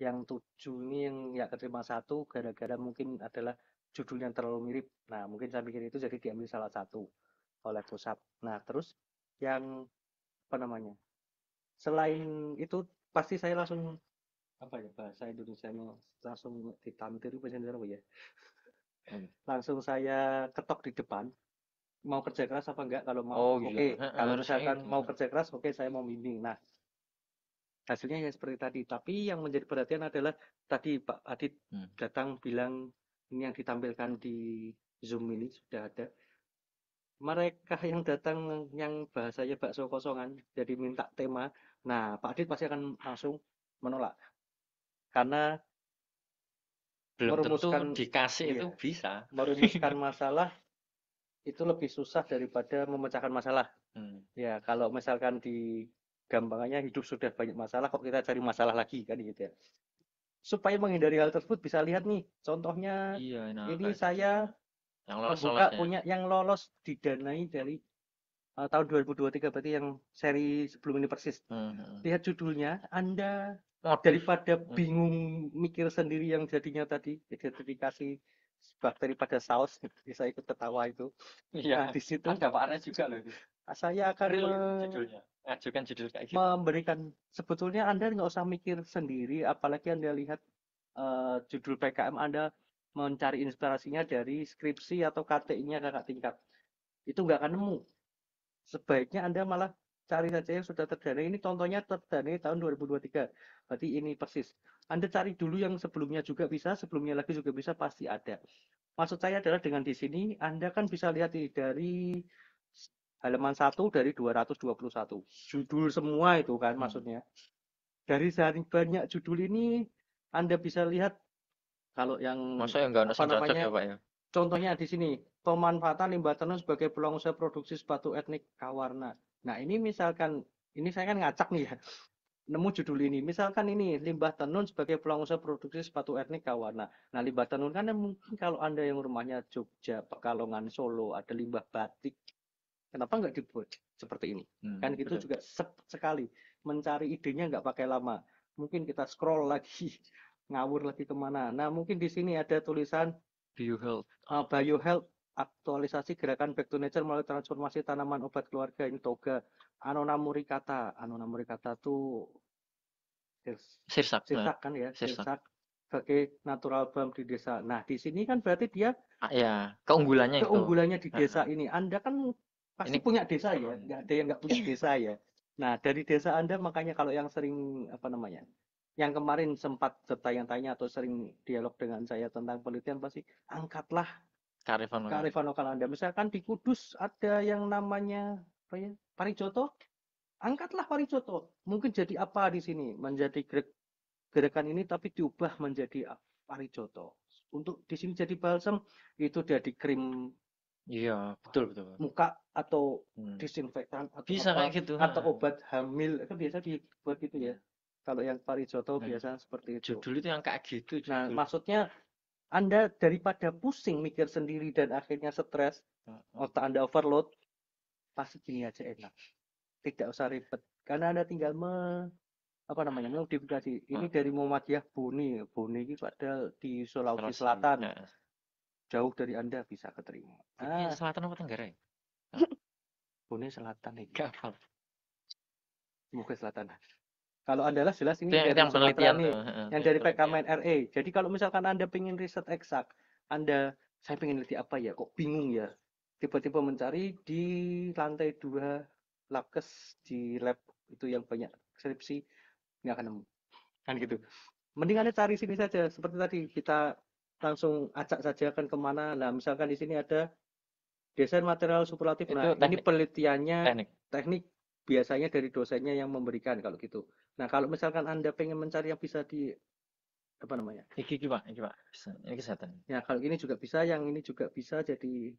yang tujuh ini yang nggak keterima satu gara-gara mungkin adalah judulnya terlalu mirip. Nah, mungkin saya pikir itu jadi diambil salah satu oleh pusat. Nah, terus yang apa namanya? Selain itu pasti saya langsung apa ya bahasa Indonesia langsung ditampil bahasa Indonesia ya. Hmm. Langsung saya ketok di depan mau kerja keras apa enggak kalau mau oh, gitu. oke okay. kalau misalkan mau kerja keras oke okay, saya mau bimbing nah hasilnya ya seperti tadi. Tapi yang menjadi perhatian adalah tadi Pak Adit hmm. datang bilang ini yang ditampilkan di Zoom ini sudah ada. Mereka yang datang yang bahasanya bakso kosongan, jadi minta tema. Nah, Pak Adit pasti akan langsung menolak. Karena belum merumuskan, tentu dikasih iya, itu bisa. Merumuskan masalah itu lebih susah daripada memecahkan masalah. Hmm. Ya, kalau misalkan di gampangnya hidup sudah banyak masalah kok kita cari masalah lagi kan gitu ya supaya menghindari hal tersebut bisa lihat nih contohnya iya, nah, ini ya? saya yang lolos buka ya? punya yang lolos didanai dari uh, tahun 2023 berarti yang seri sebelum ini persis hmm, hmm. lihat judulnya anda Motif. daripada hmm. bingung mikir sendiri yang jadinya tadi identifikasi bakteri pada saus saya ikut ketawa itu iya nah, di situ ada juga loh saya akan Real, me- judulnya. Ajukan judul kayak gitu. memberikan sebetulnya Anda nggak usah mikir sendiri, apalagi Anda lihat uh, judul PKM Anda mencari inspirasinya dari skripsi atau KTI-nya kakak tingkat. Itu nggak akan nemu. Sebaiknya Anda malah cari saja yang sudah terdana. Ini contohnya terdana tahun 2023. Berarti ini persis. Anda cari dulu yang sebelumnya juga bisa, sebelumnya lagi juga bisa, pasti ada. Maksud saya adalah dengan di sini, Anda kan bisa lihat dari halaman 1 dari 221 judul semua itu kan hmm. maksudnya dari sehari banyak judul ini anda bisa lihat kalau yang masa yang enggak ada namanya, ya, Pak, ya? contohnya di sini pemanfaatan limbah tenun sebagai peluang usaha produksi sepatu etnik Kawarna nah ini misalkan ini saya kan ngacak nih ya nemu judul ini misalkan ini limbah tenun sebagai peluang usaha produksi sepatu etnik Kawarna nah limbah tenun kan mungkin kalau anda yang rumahnya Jogja Pekalongan Solo ada limbah batik Kenapa nggak dibuat seperti ini? Hmm, kan itu betul. juga se sekali mencari idenya nggak pakai lama. Mungkin kita scroll lagi, ngawur lagi kemana. Nah mungkin di sini ada tulisan biohealth, uh, biohealth aktualisasi gerakan back to nature melalui transformasi tanaman obat keluarga ini toga anona murikata anona murikata tuh sirsak, sirsak kan ya sirsak. sirsak sebagai natural balm di desa. Nah, di sini kan berarti dia ah, ya keunggulannya keunggulannya itu. di desa ini. Anda kan Pasti ini punya desa ya, nggak ada yang nggak punya iya. desa ya. Nah dari desa Anda makanya kalau yang sering apa namanya, yang kemarin sempat bertanya-tanya atau sering dialog dengan saya tentang penelitian pasti angkatlah karifan lokal. karifan lokal Anda. Misalkan di Kudus ada yang namanya apa ya, Parijoto, angkatlah Parijoto. Mungkin jadi apa di sini? Menjadi gerakan ini tapi diubah menjadi ah, Parijoto untuk di sini jadi balsam itu dari krim Iya, betul betul. Muka atau hmm. disinfektan atau bisa apa, kayak gitu. Atau obat hamil itu biasa dibuat gitu ya. Hmm. Kalau yang parijoto nah, biasa seperti itu. Judul itu yang kayak gitu. Nah, judul. Nah, maksudnya Anda daripada pusing mikir sendiri dan akhirnya stres, hmm. otak Anda overload, pasti gini aja enak. Tidak usah ribet. Karena Anda tinggal me apa namanya hmm. ini dari Muhammadiyah Boni Boni ini padahal di Sulawesi Selatan ya jauh dari anda bisa keterima ah. selatan apa tenggara ya Bone selatan ya kapal semoga selatan kalau anda lah jelas ini yang, yang nih, yang dari PKMN RA. E. jadi kalau misalkan anda pengen riset eksak anda saya pengen lihat apa ya kok bingung ya tiba-tiba mencari di lantai dua lakes di lab itu yang banyak skripsi nggak akan nemu kan gitu mending anda cari sini saja seperti tadi kita langsung acak saja kan kemana. Nah, misalkan di sini ada desain material superlatif. Itu nah, teknik. ini penelitiannya teknik. teknik biasanya dari dosennya yang memberikan kalau gitu. Nah, kalau misalkan Anda pengen mencari yang bisa di apa namanya? Iki juga, iki Pak. Ini kesehatan. Ya, kalau ini juga bisa, yang ini juga bisa jadi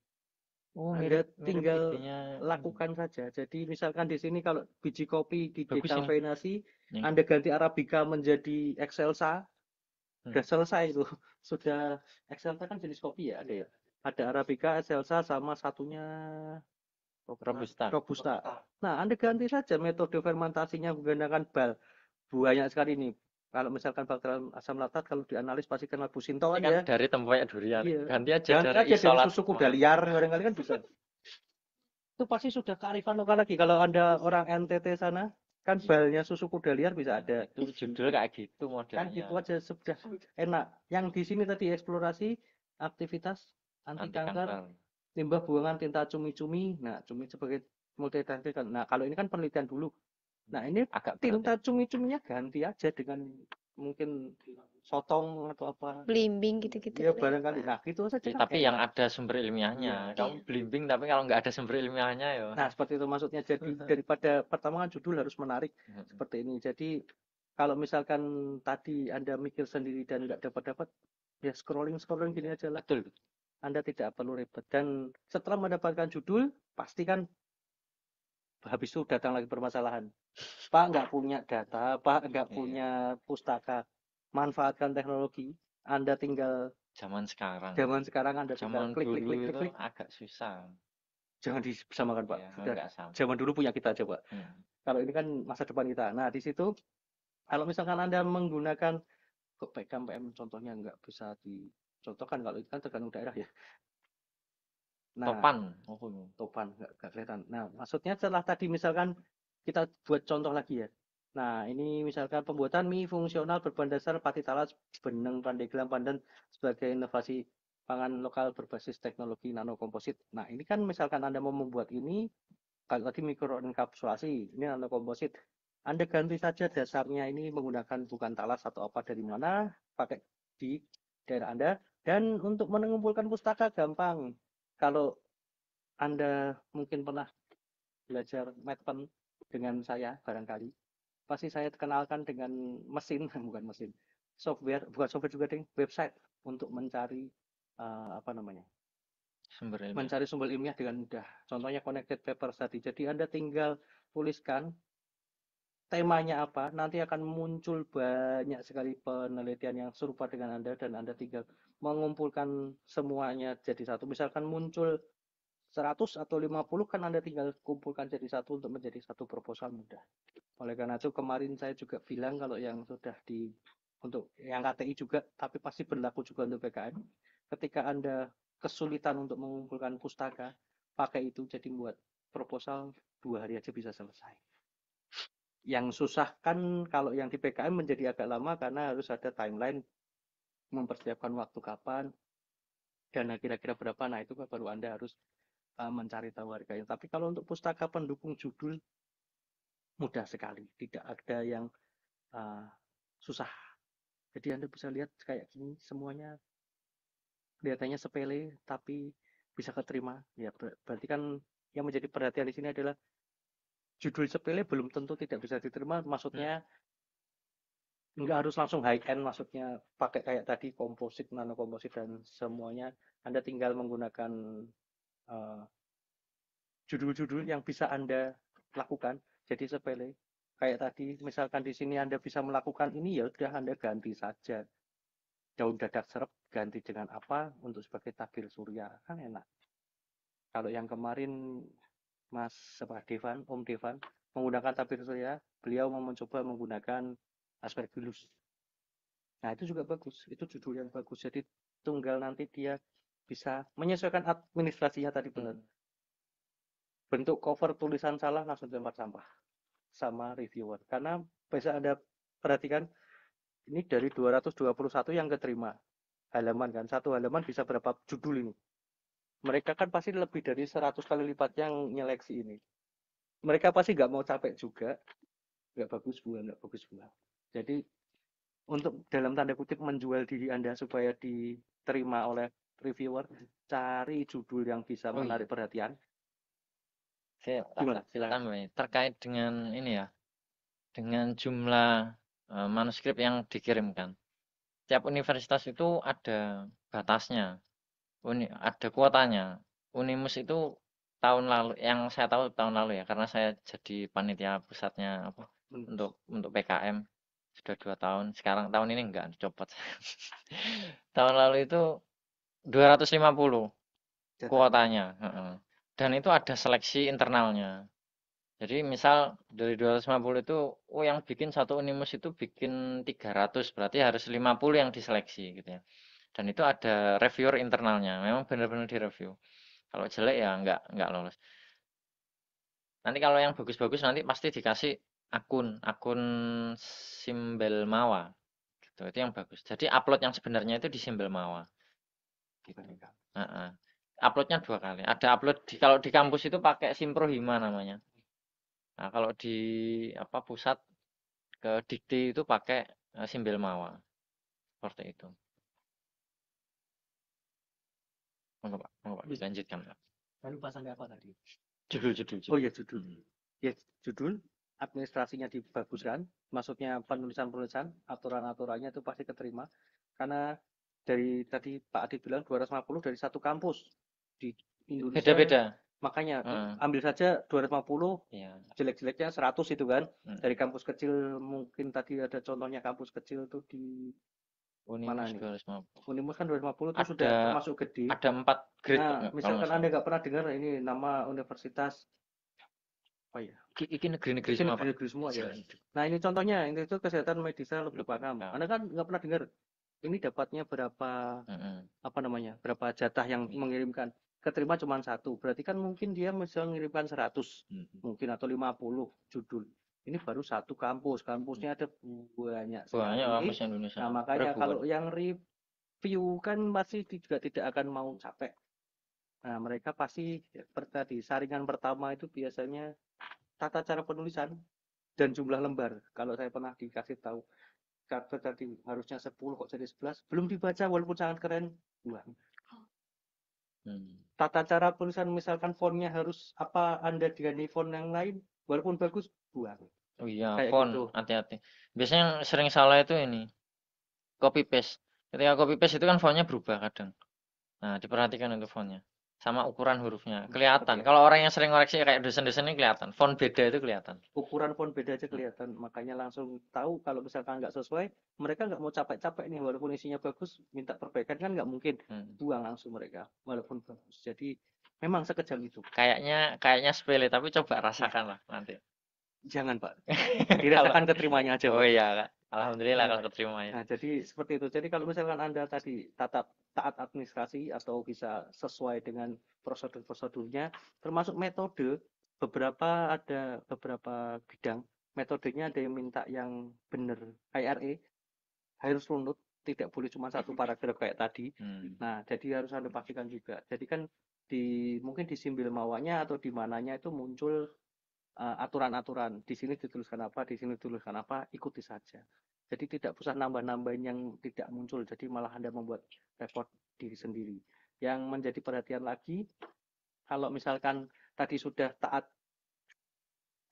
Oh, Anda mirip, tinggal mirip lakukan saja. Jadi misalkan di sini kalau biji kopi di dekafeinasi, ya. Anda ganti arabica menjadi excelsa, Hmm. Sudah selesai itu. Sudah Excelsa kan jenis kopi ya, ada ya. Ada Arabica, Excelsa sama satunya Robusta. Robusta. Nah, Anda ganti saja metode fermentasinya menggunakan bal. Banyak sekali ini Kalau misalkan bakteri asam laktat kalau dianalis pasti kena businto kan, kan ya. Dari tempoyak durian. Iya. Ganti aja ganti dari aja isolat. susu kuda liar barangkali kan bisa. itu pasti sudah kearifan lokal lagi kalau Anda orang NTT sana kan iya. balnya susu kuda liar bisa ada itu judul kayak gitu kan modelnya kan itu aja sudah enak yang di sini tadi eksplorasi aktivitas anti, kanker, limbah buangan tinta cumi-cumi nah cumi sebagai multitasking nah kalau ini kan penelitian dulu nah ini agak tinta cumi-cuminya ganti aja dengan mungkin sotong atau apa blimbing gitu-gitu iya, ya barangkali nah gitu saja ya, tapi yang ada sumber ilmiahnya hmm. kamu yeah. belimbing tapi kalau nggak ada sumber ilmiahnya ya nah seperti itu maksudnya jadi daripada pertama kan judul harus menarik hmm. seperti ini jadi kalau misalkan tadi anda mikir sendiri dan nggak dapat dapat ya scrolling scrolling gini aja lah betul anda tidak perlu ribet dan setelah mendapatkan judul pastikan habis itu datang lagi permasalahan. Pak nggak punya data, Pak nggak yeah. punya pustaka. Manfaatkan teknologi. Anda tinggal zaman sekarang. Zaman sekarang Anda zaman tinggal klik klik klik klik. Agak susah. Jangan disamakan Pak. Ya, Sudah. Sama. Zaman dulu punya kita aja Pak. Hmm. Kalau ini kan masa depan kita. Nah di situ kalau misalkan Anda menggunakan kok PKM contohnya nggak bisa dicontohkan kalau itu kan tergantung daerah ya. Nah, topan. Oh, topan gak, gak kelihatan. Nah, maksudnya setelah tadi misalkan kita buat contoh lagi ya. Nah, ini misalkan pembuatan mie fungsional berbahan dasar pati talas, beneng, pandeglang, pandan sebagai inovasi pangan lokal berbasis teknologi nanokomposit. Nah, ini kan misalkan Anda mau membuat ini, kalau tadi mikroenkapsulasi, ini nanokomposit. Anda ganti saja dasarnya ini menggunakan bukan talas atau apa dari mana, pakai di daerah Anda. Dan untuk mengumpulkan pustaka gampang kalau Anda mungkin pernah belajar Medpen dengan saya barangkali, pasti saya kenalkan dengan mesin, bukan mesin, software, bukan software juga ding, website untuk mencari uh, apa namanya, sumber mencari sumber ilmiah dengan mudah. Contohnya connected paper tadi. Jadi Anda tinggal tuliskan temanya apa, nanti akan muncul banyak sekali penelitian yang serupa dengan Anda dan Anda tinggal mengumpulkan semuanya jadi satu. Misalkan muncul 100 atau 50 kan Anda tinggal kumpulkan jadi satu untuk menjadi satu proposal mudah. Oleh karena itu kemarin saya juga bilang kalau yang sudah di untuk yang KTI juga tapi pasti berlaku juga untuk PKN. Ketika Anda kesulitan untuk mengumpulkan pustaka, pakai itu jadi buat proposal dua hari aja bisa selesai yang susah kan kalau yang di PKM menjadi agak lama karena harus ada timeline mempersiapkan waktu kapan dana kira-kira berapa nah itu baru anda harus eh, mencari tahu harganya tapi kalau untuk pustaka pendukung judul mudah sekali tidak ada yang uh, susah jadi anda bisa lihat kayak gini semuanya kelihatannya sepele tapi bisa keterima ya berarti kan yang menjadi perhatian di sini adalah judul sepele belum tentu tidak bisa diterima maksudnya ya. nggak harus langsung high end maksudnya pakai kayak tadi komposit nano komposit dan semuanya anda tinggal menggunakan judul eh, judul-judul yang bisa anda lakukan jadi sepele kayak tadi misalkan di sini anda bisa melakukan ini ya udah anda ganti saja daun dadak serep ganti dengan apa untuk sebagai tabir surya kan enak kalau yang kemarin Mas apa, Devan, Om Devan menggunakan tabir saya. beliau mau mencoba menggunakan Aspergillus. Nah itu juga bagus, itu judul yang bagus. Jadi tunggal nanti dia bisa menyesuaikan administrasinya tadi benar. Hmm. Bentuk cover tulisan salah langsung dilempar sampah sama reviewer. Karena bisa ada perhatikan ini dari 221 yang keterima halaman kan satu halaman bisa berapa judul ini mereka kan pasti lebih dari 100 kali lipat yang nyeleksi ini mereka pasti nggak mau capek juga nggak bagus buah nggak bagus buah jadi untuk dalam tanda kutip menjual diri anda supaya diterima oleh reviewer cari judul yang bisa oh, iya. menarik perhatian saya silakan terkait dengan ini ya dengan jumlah uh, manuskrip yang dikirimkan setiap universitas itu ada batasnya Uni ada kuotanya. Unimus itu tahun lalu yang saya tahu tahun lalu ya karena saya jadi panitia pusatnya apa hmm. untuk untuk PKM sudah dua tahun sekarang tahun ini enggak copot tahun lalu itu 250 Jatuh. kuotanya dan itu ada seleksi internalnya jadi misal dari 250 itu oh yang bikin satu unimus itu bikin 300 berarti harus 50 yang diseleksi gitu ya dan itu ada reviewer internalnya memang benar-benar di review kalau jelek ya nggak nggak lolos nanti kalau yang bagus-bagus nanti pasti dikasih akun akun simbel mawa gitu itu yang bagus jadi upload yang sebenarnya itu di simbel mawa uh -uh. uploadnya dua kali ada upload di, kalau di kampus itu pakai simpro hima namanya nah kalau di apa pusat ke dikti itu pakai eh, simbel mawa seperti itu Monggo Pak, monggo Pak dilanjutkan Pak. Saya lupa sampai apa tadi? Judul, judul, judul. Oh ya judul. Hmm. Ya, judul administrasinya dibaguskan, maksudnya penulisan-penulisan, aturan-aturannya itu pasti keterima. Karena dari tadi Pak Adi bilang 250 dari satu kampus di Indonesia. Beda-beda. Makanya hmm. ambil saja 250, yeah. Iya. jelek-jeleknya 100 itu kan. Hmm. Dari kampus kecil mungkin tadi ada contohnya kampus kecil tuh di Unimus mana ini? Unimus kan 250 itu sudah termasuk gede. Ada empat grade. Nah, misalkan Anda nggak pernah dengar ini nama universitas apa oh, ya? Ini negeri-negeri semua. Negeri-negeri semua ya. Nah ini contohnya Institut itu kesehatan Medisa lebih pakam. Nah. Anda kan nggak pernah dengar ini dapatnya berapa mm -hmm. apa namanya berapa jatah yang mm -hmm. mengirimkan keterima cuma satu berarti kan mungkin dia misalnya mengirimkan 100 mm -hmm. mungkin atau 50 judul ini baru satu kampus kampusnya ada banyak banyak kampus Indonesia nah, makanya kalau yang review kan masih juga tidak akan mau capek nah mereka pasti pertadi tadi saringan pertama itu biasanya tata cara penulisan dan jumlah lembar kalau saya pernah dikasih tahu karakter tadi harusnya 10 kok jadi 11 belum dibaca walaupun sangat keren Dua. Hmm. tata cara penulisan misalkan fontnya harus apa anda diganti font yang lain walaupun bagus buang oh iya Kayak font gitu. hati-hati biasanya yang sering salah itu ini copy paste ketika copy paste itu kan fontnya berubah kadang nah diperhatikan itu fontnya sama ukuran hurufnya hmm, kelihatan. Okay. Kalau orang yang sering koreksi kayak dosen-dosen ini kelihatan. Font beda itu kelihatan. Ukuran font beda aja hmm. kelihatan. Makanya langsung tahu kalau misalkan nggak sesuai, mereka nggak mau capek-capek nih walaupun isinya bagus, minta perbaikan kan nggak mungkin. Hmm. Buang langsung mereka walaupun bagus. Jadi memang sekejam itu. Kayaknya kayaknya sepele tapi coba rasakan lah nanti. Jangan, Pak. tidak akan keterimanya aja. Pak. Oh iya, Kak. Alhamdulillah iya, kalau keterimanya. Nah, jadi seperti itu. Jadi kalau misalkan Anda tadi tatap taat administrasi atau bisa sesuai dengan prosedur-prosedurnya, termasuk metode, beberapa ada beberapa bidang metodenya ada yang minta yang benar IRE harus runut tidak boleh cuma satu paragraf kayak tadi hmm. nah jadi harus anda pastikan juga jadi kan di mungkin di simbil mawanya atau di mananya itu muncul Eh, aturan-aturan. di sini dituliskan apa, di sini dituliskan apa, ikuti saja. Jadi tidak usah nambah-nambahin yang tidak muncul. Jadi malah Anda membuat repot diri sendiri. Yang menjadi perhatian lagi, kalau misalkan tadi sudah taat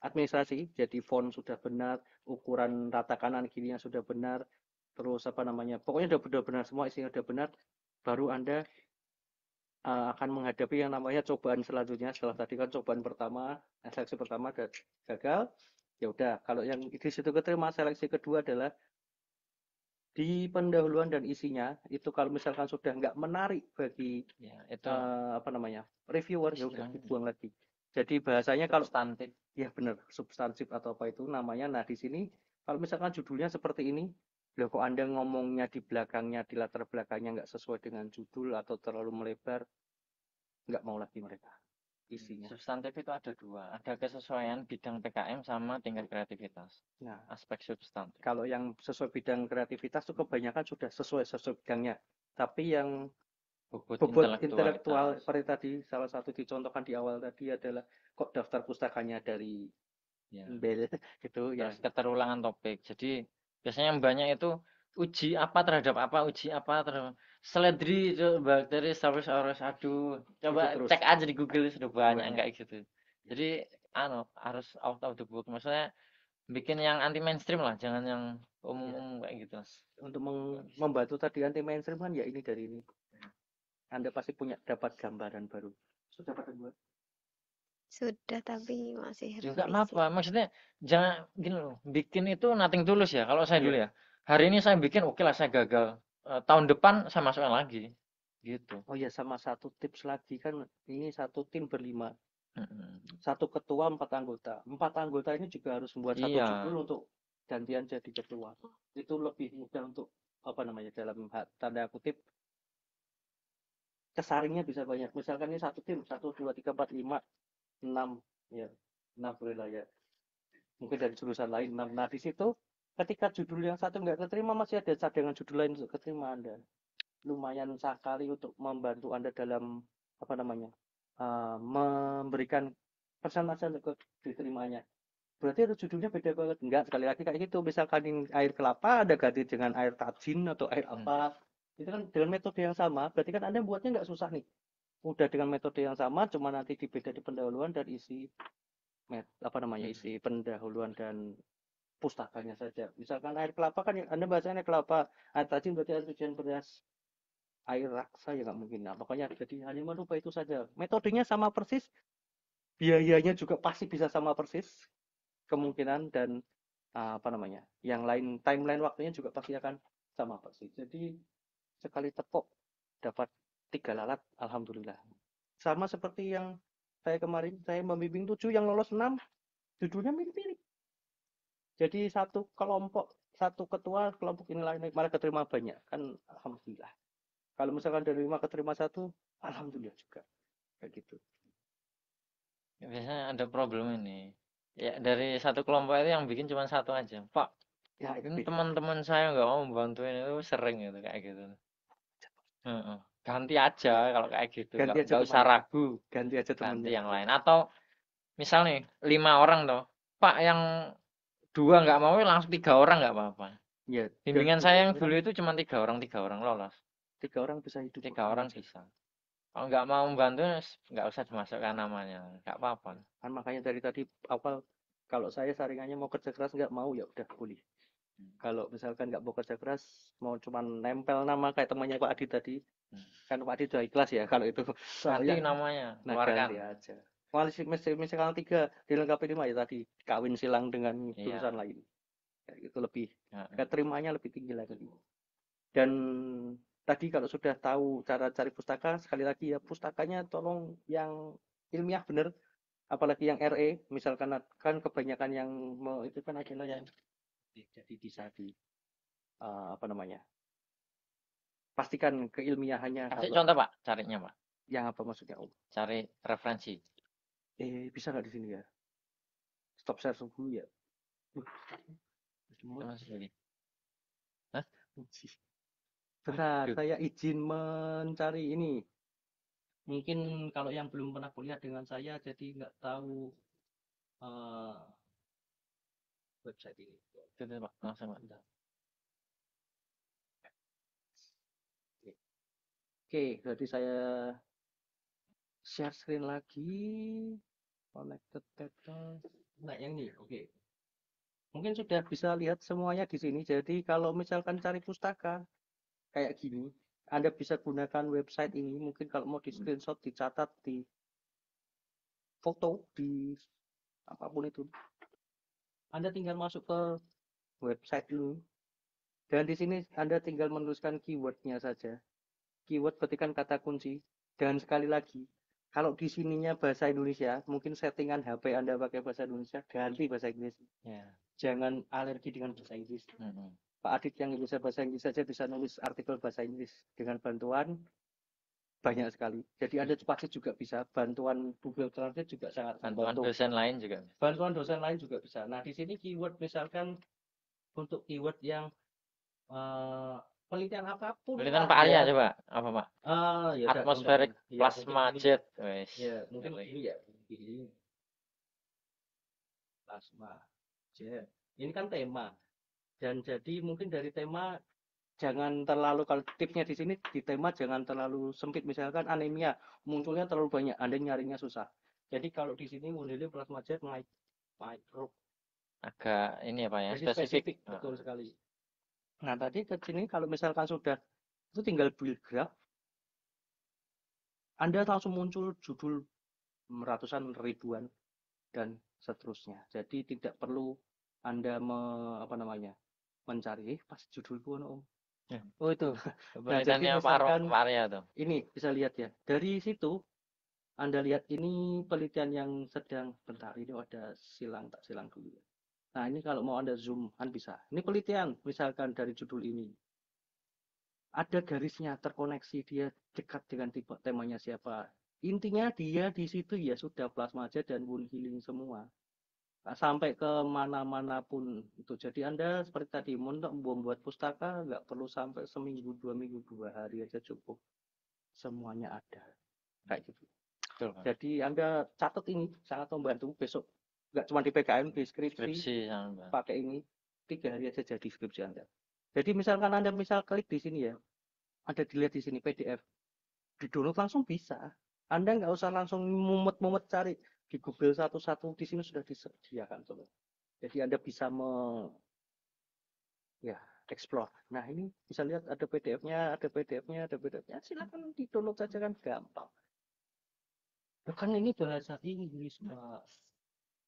administrasi, jadi font sudah benar, ukuran rata kanan yang sudah benar, terus apa namanya, pokoknya sudah benar-benar semua isinya sudah benar, baru Anda uh, akan menghadapi yang namanya cobaan selanjutnya setelah tadi kan cobaan pertama seleksi pertama gagal ya udah kalau yang di situ keterima seleksi kedua adalah di pendahuluan dan isinya itu kalau misalkan sudah nggak menarik bagi ya, itu uh, apa namanya reviewer ya udah dibuang lagi jadi bahasanya substantif. kalau ya benar substansif atau apa itu namanya nah di sini kalau misalkan judulnya seperti ini Loh kok Anda ngomongnya di belakangnya, di latar belakangnya nggak sesuai dengan judul atau terlalu melebar, nggak mau lagi mereka hmm, isinya. Substantif itu ada dua, ada kesesuaian bidang PKM sama tingkat kreativitas. Nah, aspek substantif. Kalau yang sesuai bidang kreativitas itu kebanyakan sudah sesuai sesuai bidangnya, tapi yang bobot, bobot intelektual seperti tadi salah satu dicontohkan di awal tadi adalah kok daftar pustakanya dari ya. bel gitu ya. Terus ya keterulangan topik jadi Biasanya yang banyak itu uji apa terhadap apa, uji apa terhadap seledri itu bakteri Staphylococcus aureus. Aduh, coba cek aja di Google sudah banyak, enggak gitu. Jadi ano harus out of the book. Maksudnya bikin yang anti mainstream lah, jangan yang umum-umum iya. kayak gitu. Untuk membantu tadi anti mainstream kan ya ini dari ini. Anda pasti punya dapat gambaran baru. Sudah dapat buat sudah, tapi masih Juga apa? Maksudnya jangan gini loh, bikin itu nothing tulus ya. Kalau saya dulu iya. ya, hari ini saya bikin oke okay lah saya gagal. E, tahun depan saya masukin lagi, gitu. Oh ya sama satu tips lagi kan, ini satu tim berlima, mm-hmm. satu ketua empat anggota. Empat anggota ini juga harus membuat satu iya. judul untuk gantian jadi ketua. Itu lebih mudah untuk apa namanya dalam tanda kutip kesaringnya bisa banyak. Misalkan ini satu tim, satu, dua, tiga, empat, lima enam ya enam wilayah ya. mungkin dari jurusan lain enam nah di situ ketika judul yang satu nggak keterima masih ada cadangan judul lain untuk keterima anda lumayan sekali untuk membantu anda dalam apa namanya uh, memberikan persentase untuk diterimanya berarti itu judulnya beda banget enggak sekali lagi kayak gitu misalkan air kelapa ada ganti dengan air tajin atau air hmm. apa hmm. itu kan dengan metode yang sama berarti kan anda buatnya nggak susah nih mudah dengan metode yang sama cuma nanti dibeda di pendahuluan dan isi apa namanya hmm. isi pendahuluan dan pustakanya saja misalkan air kelapa kan anda bahasa air kelapa air tajin berarti air cucian beras air raksa ya nggak mungkin nah makanya jadi hanya merubah itu saja metodenya sama persis biayanya juga pasti bisa sama persis kemungkinan dan ah, apa namanya yang lain timeline waktunya juga pasti akan sama persis jadi sekali tepuk dapat tiga lalat alhamdulillah sama seperti yang saya kemarin saya membimbing tujuh yang lolos enam judulnya mirip-mirip jadi satu kelompok satu ketua kelompok inilah ini malah keterima banyak kan alhamdulillah kalau misalkan dari lima keterima satu alhamdulillah juga kayak gitu biasanya ada problem ini ya dari satu kelompok itu yang bikin cuma satu aja pak ya, teman-teman saya nggak mau membantuin itu sering gitu kayak gitu uh -uh ganti aja kalau kayak gitu ganti aja gak usah ragu ganti aja teman ganti yang lain atau misal nih lima orang toh pak yang dua nggak mau langsung tiga orang nggak apa-apa ya bimbingan saya yang dulu itu cuma tiga orang tiga orang lolos tiga orang bisa hidup tiga orang bisa kalau nggak mau membantu nggak usah dimasukkan namanya nggak apa-apa kan makanya dari tadi awal kalau saya saringannya mau kerja keras nggak mau ya udah boleh hmm. kalau misalkan nggak mau kerja keras mau cuman nempel nama kayak temannya Pak Adi tadi Hmm. kan Pak sudah ikhlas ya kalau itu nanti namanya nah, keluarkan ya aja koalisi misalkan tiga dilengkapi lima ya tadi kawin silang dengan iya. jurusan iya. lain ya, itu lebih ya. keterimanya lebih tinggi lagi dan tadi kalau sudah tahu cara cari pustaka sekali lagi ya pustakanya tolong yang ilmiah bener apalagi yang RE misalkan kan kebanyakan yang mau itu kan yang jadi di uh, apa namanya pastikan keilmiahannya. Kasih contoh Pak, carinya Pak. Yang apa maksudnya Om? Oh. Cari referensi. Eh bisa nggak di sini ya? Stop share dulu ya. Hah? Bentar, saya izin mencari ini. Mungkin kalau yang belum pernah kuliah dengan saya, jadi nggak tahu uh, website ini. Tidak, Pak. Langsung, Pak. Oke, berarti saya share screen lagi. Connected Tetes. Nah, yang ini. Oke. Mungkin sudah bisa lihat semuanya di sini. Jadi kalau misalkan cari pustaka kayak gini, Anda bisa gunakan website ini. Mungkin kalau mau di screenshot, dicatat di foto, di apapun itu. Anda tinggal masuk ke website ini. Dan di sini Anda tinggal menuliskan keywordnya saja keyword petikan kata kunci dan sekali lagi kalau di sininya bahasa Indonesia mungkin settingan HP anda pakai bahasa Indonesia ganti bahasa Inggris yeah. jangan alergi dengan bahasa Inggris mm -hmm. Pak Adit yang bisa bahasa Inggris saja bisa nulis artikel bahasa Inggris dengan bantuan banyak sekali. Jadi Anda pasti juga bisa bantuan Google Translate juga sangat bantuan bantu. dosen lain juga. Bantuan dosen lain juga bisa. Nah, di sini keyword misalkan untuk keyword yang uh, penelitian apapun penelitian Pak Arya coba apa Pak uh, ya, atmosferik ya, plasma ya, jet iya, wes ya mungkin ini ya ini plasma jet ini kan tema dan jadi mungkin dari tema jangan terlalu kalau tipnya di sini di tema jangan terlalu sempit misalkan anemia munculnya terlalu banyak anda nyarinya susah jadi kalau di sini modelnya plasma jet naik. micro agak ini ya pak ya spesifik, spesifik ah. betul sekali Nah, tadi ke sini kalau misalkan sudah, itu tinggal build graph. Anda langsung muncul judul ratusan ribuan dan seterusnya. Jadi tidak perlu Anda me, apa namanya mencari pas judul pun om. Ya. Oh itu. Nah, jadi misalkan paro, tuh. Ini bisa lihat ya. Dari situ Anda lihat ini penelitian yang sedang bentar ini ada silang tak silang dulu ya. Nah, ini kalau mau Anda zoom kan bisa. Ini penelitian misalkan dari judul ini. Ada garisnya terkoneksi dia dekat dengan tipe temanya siapa. Intinya dia di situ ya sudah plasma aja dan wound healing semua. sampai ke mana-mana pun itu. Jadi Anda seperti tadi untuk membuat pustaka nggak perlu sampai seminggu, dua minggu, dua hari aja cukup. Semuanya ada. Kayak gitu. Jadi Anda catat ini sangat membantu besok nggak cuma di PKM di skripsi, skripsi ya, pakai ini tiga hari aja jadi skripsi anda jadi misalkan anda misal klik di sini ya ada dilihat di sini PDF di download langsung bisa anda nggak usah langsung mumet-mumet cari di Google satu-satu di sini sudah disediakan jadi anda bisa me ya explore. Nah ini bisa lihat ada PDF-nya, ada PDF-nya, ada PDF-nya. Silakan di download saja kan gampang. Bahkan ini bahasa Inggris pak.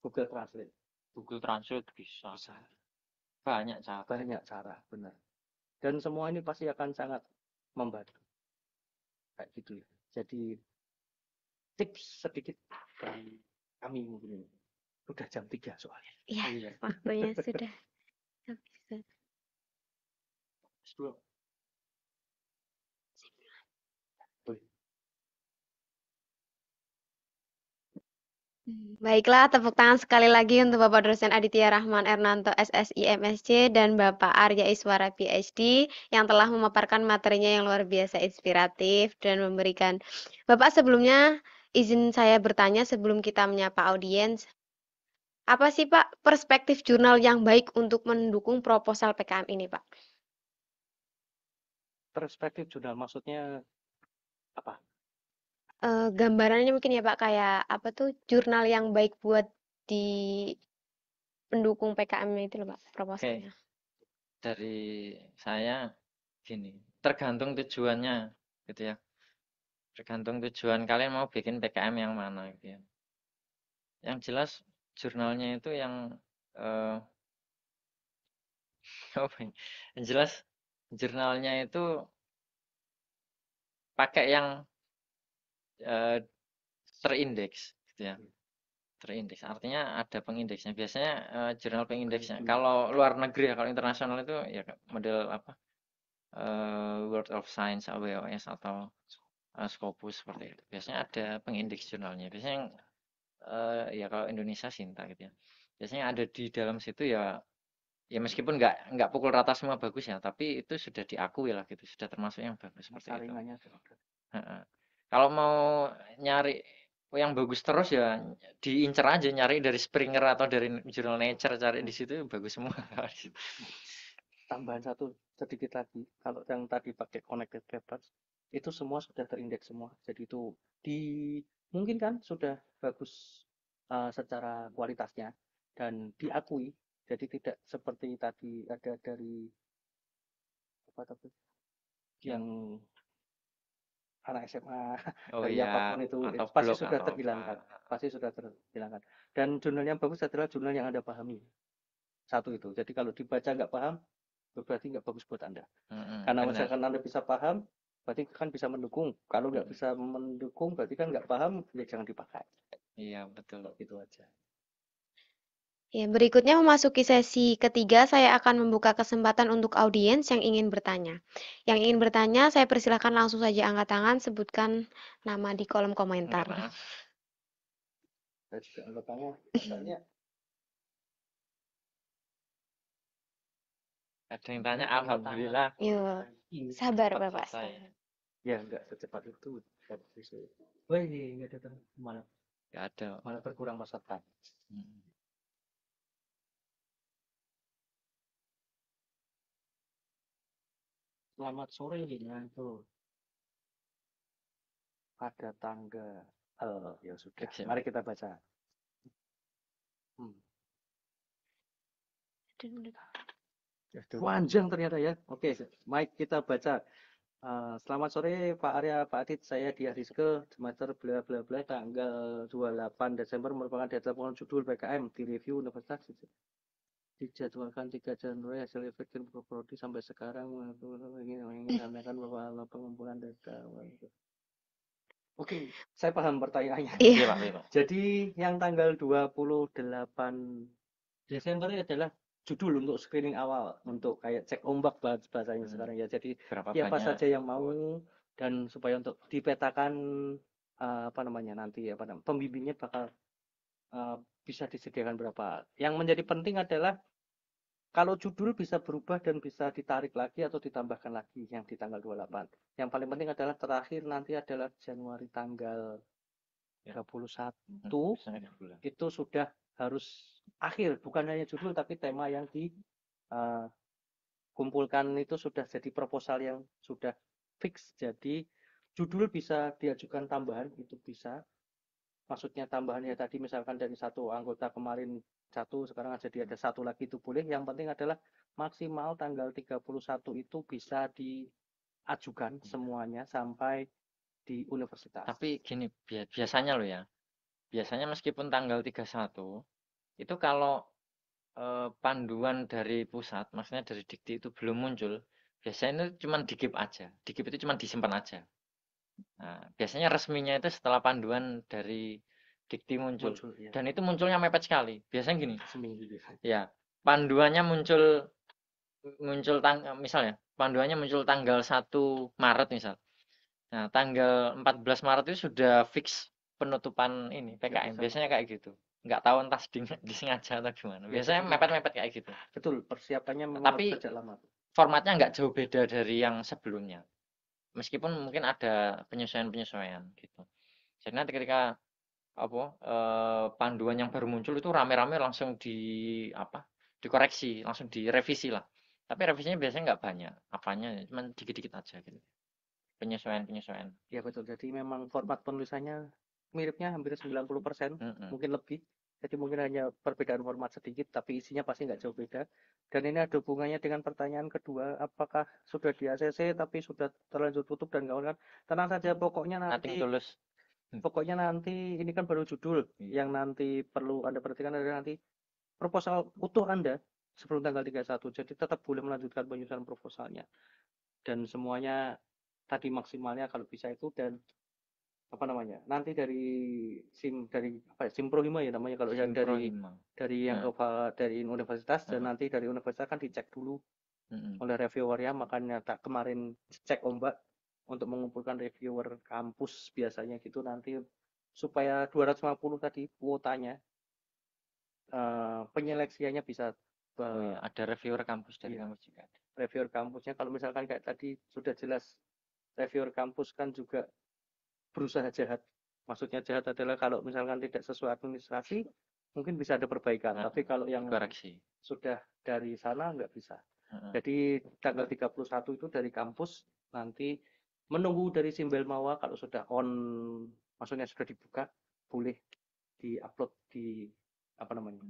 Google Translate. Google Translate bisa. bisa. Banyak cara. Banyak cara, benar. Dan semua ini pasti akan sangat membantu. Kayak gitu ya. Jadi tips sedikit dari kami mungkin. Udah jam 3 soalnya. Iya, iya, waktunya sudah habis. Baiklah, tepuk tangan sekali lagi untuk Bapak dosen Aditya Rahman Ernanto SSI MSC dan Bapak Arya Iswara PhD yang telah memaparkan materinya yang luar biasa inspiratif dan memberikan. Bapak sebelumnya izin saya bertanya sebelum kita menyapa audiens. Apa sih Pak perspektif jurnal yang baik untuk mendukung proposal PKM ini Pak? Perspektif jurnal maksudnya apa? uh, gambarannya mungkin ya Pak, kayak apa tuh, jurnal yang baik buat di pendukung pkm itu loh Pak, proposalnya. proposalnya. Dari saya gini, tergantung tujuannya gitu ya. Tergantung tujuan kalian mau bikin PKM yang mana gitu ya. Yang jelas jurnalnya itu yang, uh, yang jelas jurnalnya itu pakai yang Eh, terindeks gitu ya. Hmm. Terindeks, artinya ada pengindeksnya. Biasanya, uh, jurnal pengindeksnya. Hmm. Kalau luar negeri ya, kalau internasional itu ya model apa, uh, World of Science, WOS atau, uh, Scopus seperti itu. Biasanya ada pengindeks jurnalnya. Biasanya yang, uh, ya kalau Indonesia Sinta gitu ya. Biasanya ada di dalam situ ya ya meskipun nggak nggak pukul rata semua bagus ya, tapi itu sudah diakui lah gitu, sudah termasuk yang bagus, seperti itu kalau mau nyari yang bagus terus ya diincer aja nyari dari Springer atau dari Journal Nature cari di situ bagus semua tambahan satu sedikit lagi kalau yang tadi pakai connected papers itu semua sudah terindeks semua jadi itu di mungkin kan sudah bagus uh, secara kualitasnya dan diakui jadi tidak seperti tadi ada dari apa tapi ya. yang anak SMA Oh dari ya, apapun itu atau pasti sudah atau terbilangkan apa. pasti sudah terbilangkan dan jurnal yang bagus adalah jurnal yang anda pahami satu itu jadi kalau dibaca nggak paham berarti nggak bagus buat anda mm hmm karena benar. misalkan anda bisa paham berarti kan bisa mendukung kalau nggak bisa mendukung berarti kan nggak paham ya jangan dipakai Iya, betul. itu aja Ya, berikutnya memasuki sesi ketiga, saya akan membuka kesempatan untuk audiens yang ingin bertanya. Yang ingin bertanya, saya persilahkan langsung saja angkat tangan, sebutkan nama di kolom komentar. Saya juga angkat tangan, tanya. Ada yang tanya, Alhamdulillah. Yo, sabar Bapak. Saya. Ya, enggak secepat itu. ini enggak ada malah. Enggak ada. Malah berkurang peserta. Hmm. selamat sore ya itu pada tanggal oh, ya sudah Siap. mari kita baca hmm. Ya, panjang ternyata ya oke okay. Mike kita baca Uh, selamat sore Pak Arya, Pak Adit. Saya di Ariske, semester bla bla bla tanggal 28 Desember merupakan data pengelolaan judul PKM di review Universitas dijadwalkan 3 Januari hasil efektif Prodi sampai sekarang ingin menyampaikan bahwa pengumpulan data Oke, okay, saya paham pertanyaannya. Iya, Iya, iya Jadi yang tanggal 28 Desember adalah judul untuk screening awal untuk kayak cek ombak bahasanya hmm. sekarang ya. Jadi siapa ya, banyak? saja yang mau dan supaya untuk dipetakan uh, apa namanya nanti ya, pada pembimbingnya bakal uh, bisa disediakan berapa. Yang menjadi penting adalah kalau judul bisa berubah dan bisa ditarik lagi atau ditambahkan lagi yang di tanggal 28. Yang paling penting adalah terakhir nanti adalah Januari tanggal ya. 31. Ya, hmm, itu sudah harus akhir, bukan hanya judul tapi tema yang dikumpulkan eh, uh, itu sudah jadi proposal yang sudah fix. Jadi judul bisa diajukan tambahan itu bisa maksudnya tambahannya tadi misalkan dari satu anggota kemarin satu sekarang jadi ada satu lagi itu boleh yang penting adalah maksimal tanggal 31 itu bisa diajukan iya. semuanya sampai di universitas. Tapi gini biasanya lo ya. Biasanya meskipun tanggal 31 itu kalau eh, panduan dari pusat, maksudnya dari Dikti itu belum muncul, biasanya itu cuma dikip aja. Dikip itu cuma disimpan aja. Nah, biasanya resminya itu setelah panduan dari dikti muncul, muncul ya. dan itu munculnya mepet sekali biasanya gini seminggu ya panduannya muncul muncul tang misalnya panduannya muncul tanggal 1 Maret misal nah tanggal 14 Maret itu sudah fix penutupan ini iya, PKM biasanya kayak gitu nggak tahu entah disengaja atau gimana iya, biasanya mepet-mepet kayak gitu betul persiapannya tapi lama. formatnya nggak jauh beda dari yang sebelumnya meskipun mungkin ada penyesuaian-penyesuaian gitu jadi nanti ketika apa eh, panduan yang baru muncul itu rame-rame langsung di apa dikoreksi langsung direvisi lah tapi revisinya biasanya nggak banyak apanya cuma dikit-dikit aja gitu penyesuaian penyesuaian ya betul jadi memang format penulisannya miripnya hampir 90% puluh persen mungkin lebih jadi mungkin hanya perbedaan format sedikit tapi isinya pasti nggak jauh beda dan ini ada hubungannya dengan pertanyaan kedua apakah sudah di ACC tapi sudah terlanjur tutup dan kawan-kawan tenang saja pokoknya nanti, nanti tulus. Hmm. Pokoknya nanti ini kan baru judul iya. yang nanti perlu Anda perhatikan adalah nanti proposal utuh Anda sebelum tanggal 31. Jadi tetap boleh melanjutkan penyusunan proposalnya. Dan semuanya tadi maksimalnya kalau bisa itu dan apa namanya? Nanti dari sim dari apa ya? Sim Prohima ya namanya kalau yang dari dari yang ya. Ova, dari universitas dan nanti dari universitas kan dicek dulu oleh reviewer ya makanya tak kemarin cek ombak untuk mengumpulkan reviewer kampus biasanya gitu nanti supaya 250 tadi kuotanya uh, penyeleksiannya bisa uh, ada reviewer kampus dari yang kampus juga reviewer kampusnya kalau misalkan kayak tadi sudah jelas reviewer kampus kan juga berusaha jahat maksudnya jahat adalah kalau misalkan tidak sesuai administrasi mungkin bisa ada perbaikan nah, tapi kalau yang koreksi. sudah dari sana nggak bisa nah, jadi tanggal 31 itu dari kampus nanti menunggu dari simbel mawa kalau sudah on maksudnya sudah dibuka boleh diupload di apa namanya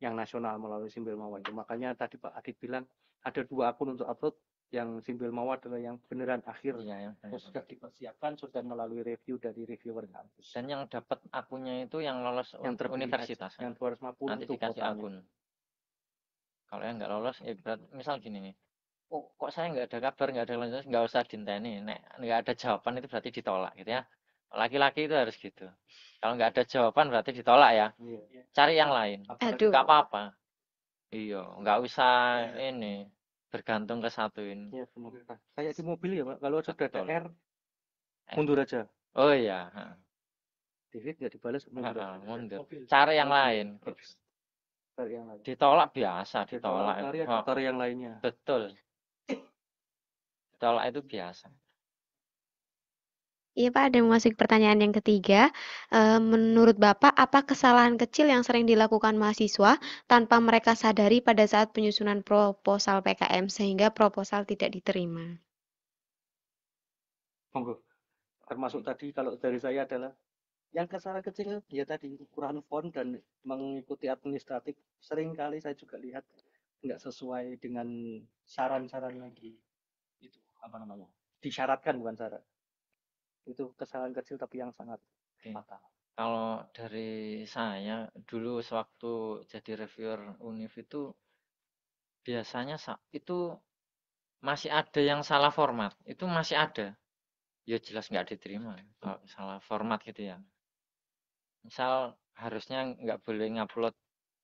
yang nasional melalui simbel mawa itu makanya tadi Pak Adit bilang ada dua akun untuk upload yang simbel mawa adalah yang beneran akhir ya, ya, ya. sudah dipersiapkan sudah melalui review dari reviewer kampus dan yang dapat akunnya itu yang lolos yang universitas yang 250 nanti dikasih akun kalau yang nggak lolos ya eh, berat misal gini nih oh, kok saya nggak ada kabar nggak ada lanjutan nggak usah dinteni nek nggak ada jawaban itu berarti ditolak gitu ya laki-laki itu harus gitu kalau nggak ada jawaban berarti ditolak ya iya. cari yang lain Aduh. nggak apa-apa iya nggak usah iya. ini bergantung ke satu ini iya, semoga. kayak di mobil ya pak kalau sudah R eh. mundur aja oh iya David nggak dibalas mundur, nah, mundur. cari yang lain cari yang lain ditolak biasa ditolak cari yang, cari yang lainnya betul Tolak itu biasa. Iya Pak, ada masuk pertanyaan yang ketiga. E, menurut Bapak, apa kesalahan kecil yang sering dilakukan mahasiswa tanpa mereka sadari pada saat penyusunan proposal PKM sehingga proposal tidak diterima? Monggo. Termasuk tadi kalau dari saya adalah yang kesalahan kecil ya tadi kurang font dan mengikuti administratif. kali saya juga lihat nggak sesuai dengan saran-saran lagi apa namanya disyaratkan bukan syarat itu kesalahan kecil tapi yang sangat okay. fatal kalau dari saya dulu sewaktu jadi reviewer univ itu biasanya itu masih ada yang salah format itu masih ada ya jelas nggak diterima kalau salah format gitu ya misal harusnya nggak boleh ngupload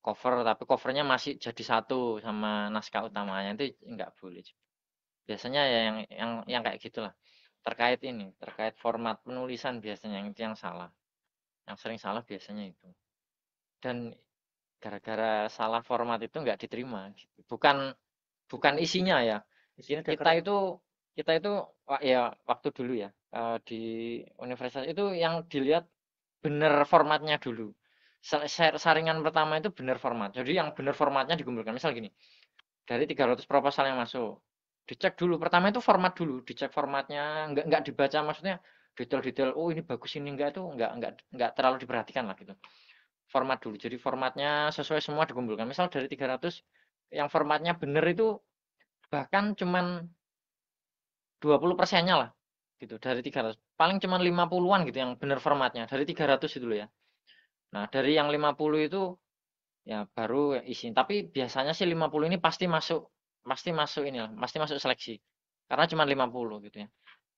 cover tapi covernya masih jadi satu sama naskah utamanya itu nggak boleh biasanya ya yang yang yang kayak gitulah terkait ini terkait format penulisan biasanya yang itu yang salah yang sering salah biasanya itu dan gara-gara salah format itu nggak diterima gitu. bukan bukan isinya ya isinya kita itu kita itu ya waktu dulu ya eh, di universitas itu yang dilihat benar formatnya dulu saringan pertama itu benar format. Jadi yang benar formatnya dikumpulkan. Misal gini, dari 300 proposal yang masuk, dicek dulu pertama itu format dulu dicek formatnya nggak nggak dibaca maksudnya detail-detail oh ini bagus ini enggak itu enggak enggak enggak terlalu diperhatikan lah gitu format dulu jadi formatnya sesuai semua dikumpulkan misal dari 300 yang formatnya bener itu bahkan cuman 20 persennya lah gitu dari 300 paling cuman 50-an gitu yang bener formatnya dari 300 itu loh ya nah dari yang 50 itu ya baru isi tapi biasanya sih 50 ini pasti masuk pasti masuk inilah pasti masuk seleksi karena cuma 50 gitu ya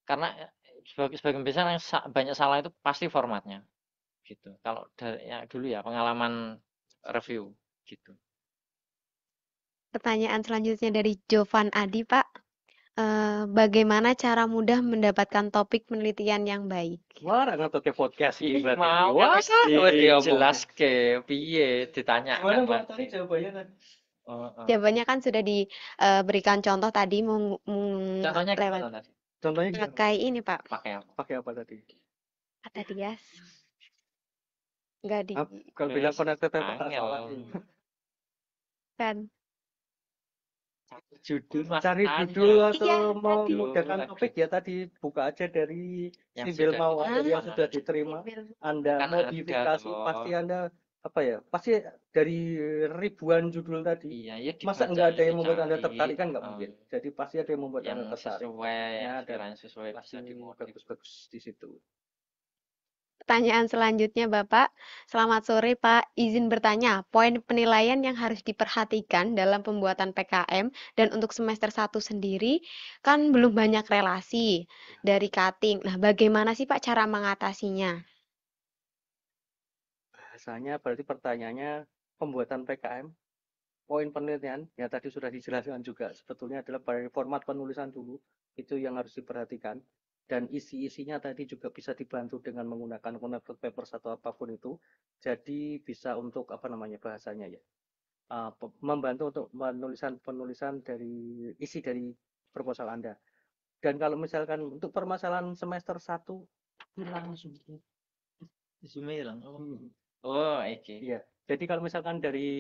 karena eh, sebagai sebagian besar yang banyak salah itu pasti formatnya gitu kalau dari ya, dulu ya pengalaman review gitu pertanyaan selanjutnya dari Jovan Adi Pak e, bagaimana cara mudah mendapatkan topik penelitian yang baik wah ada topik podcast ini berarti mau wah kan jelas ke piye ditanya gimana Pak tadi jawabannya Heeh. Jawabannya kan sudah diberikan contoh tadi meng meng Contohnya lewat Contohnya gimana? pakai ini, Pak. Pakai apa? Pakai apa tadi? Kata dia nggak di Ap- kalau bilang connected apa kan. Judul Mas Cari judul atau atau iya, mau tadi. topik ya tadi buka aja dari Yang mau atau yang sudah diterima. Anda modifikasi pasti Anda apa ya pasti dari ribuan judul tadi iya, ya masa nggak ada yang membuat anda tertarik kan nggak oh. mungkin oh. jadi pasti ada yang membuat yang anda tertarik sesuai ya, dan sesuai pasti mau bagus-bagus di situ Pertanyaan selanjutnya, Bapak. Selamat sore, Pak. Izin bertanya, poin penilaian yang harus diperhatikan dalam pembuatan PKM dan untuk semester 1 sendiri kan belum banyak relasi iya. dari cutting. Nah, bagaimana sih, Pak, cara mengatasinya? biasanya berarti pertanyaannya pembuatan PKM poin penelitian yang tadi sudah dijelaskan juga sebetulnya adalah pada format penulisan dulu itu yang harus diperhatikan dan isi-isinya tadi juga bisa dibantu dengan menggunakan connected paper atau apapun itu jadi bisa untuk apa namanya bahasanya ya ah, membantu untuk penulisan penulisan dari isi dari proposal Anda dan kalau misalkan untuk permasalahan semester satu hilang isinya hilang oh. hmm. Oh, oke. Iya. Jadi kalau misalkan dari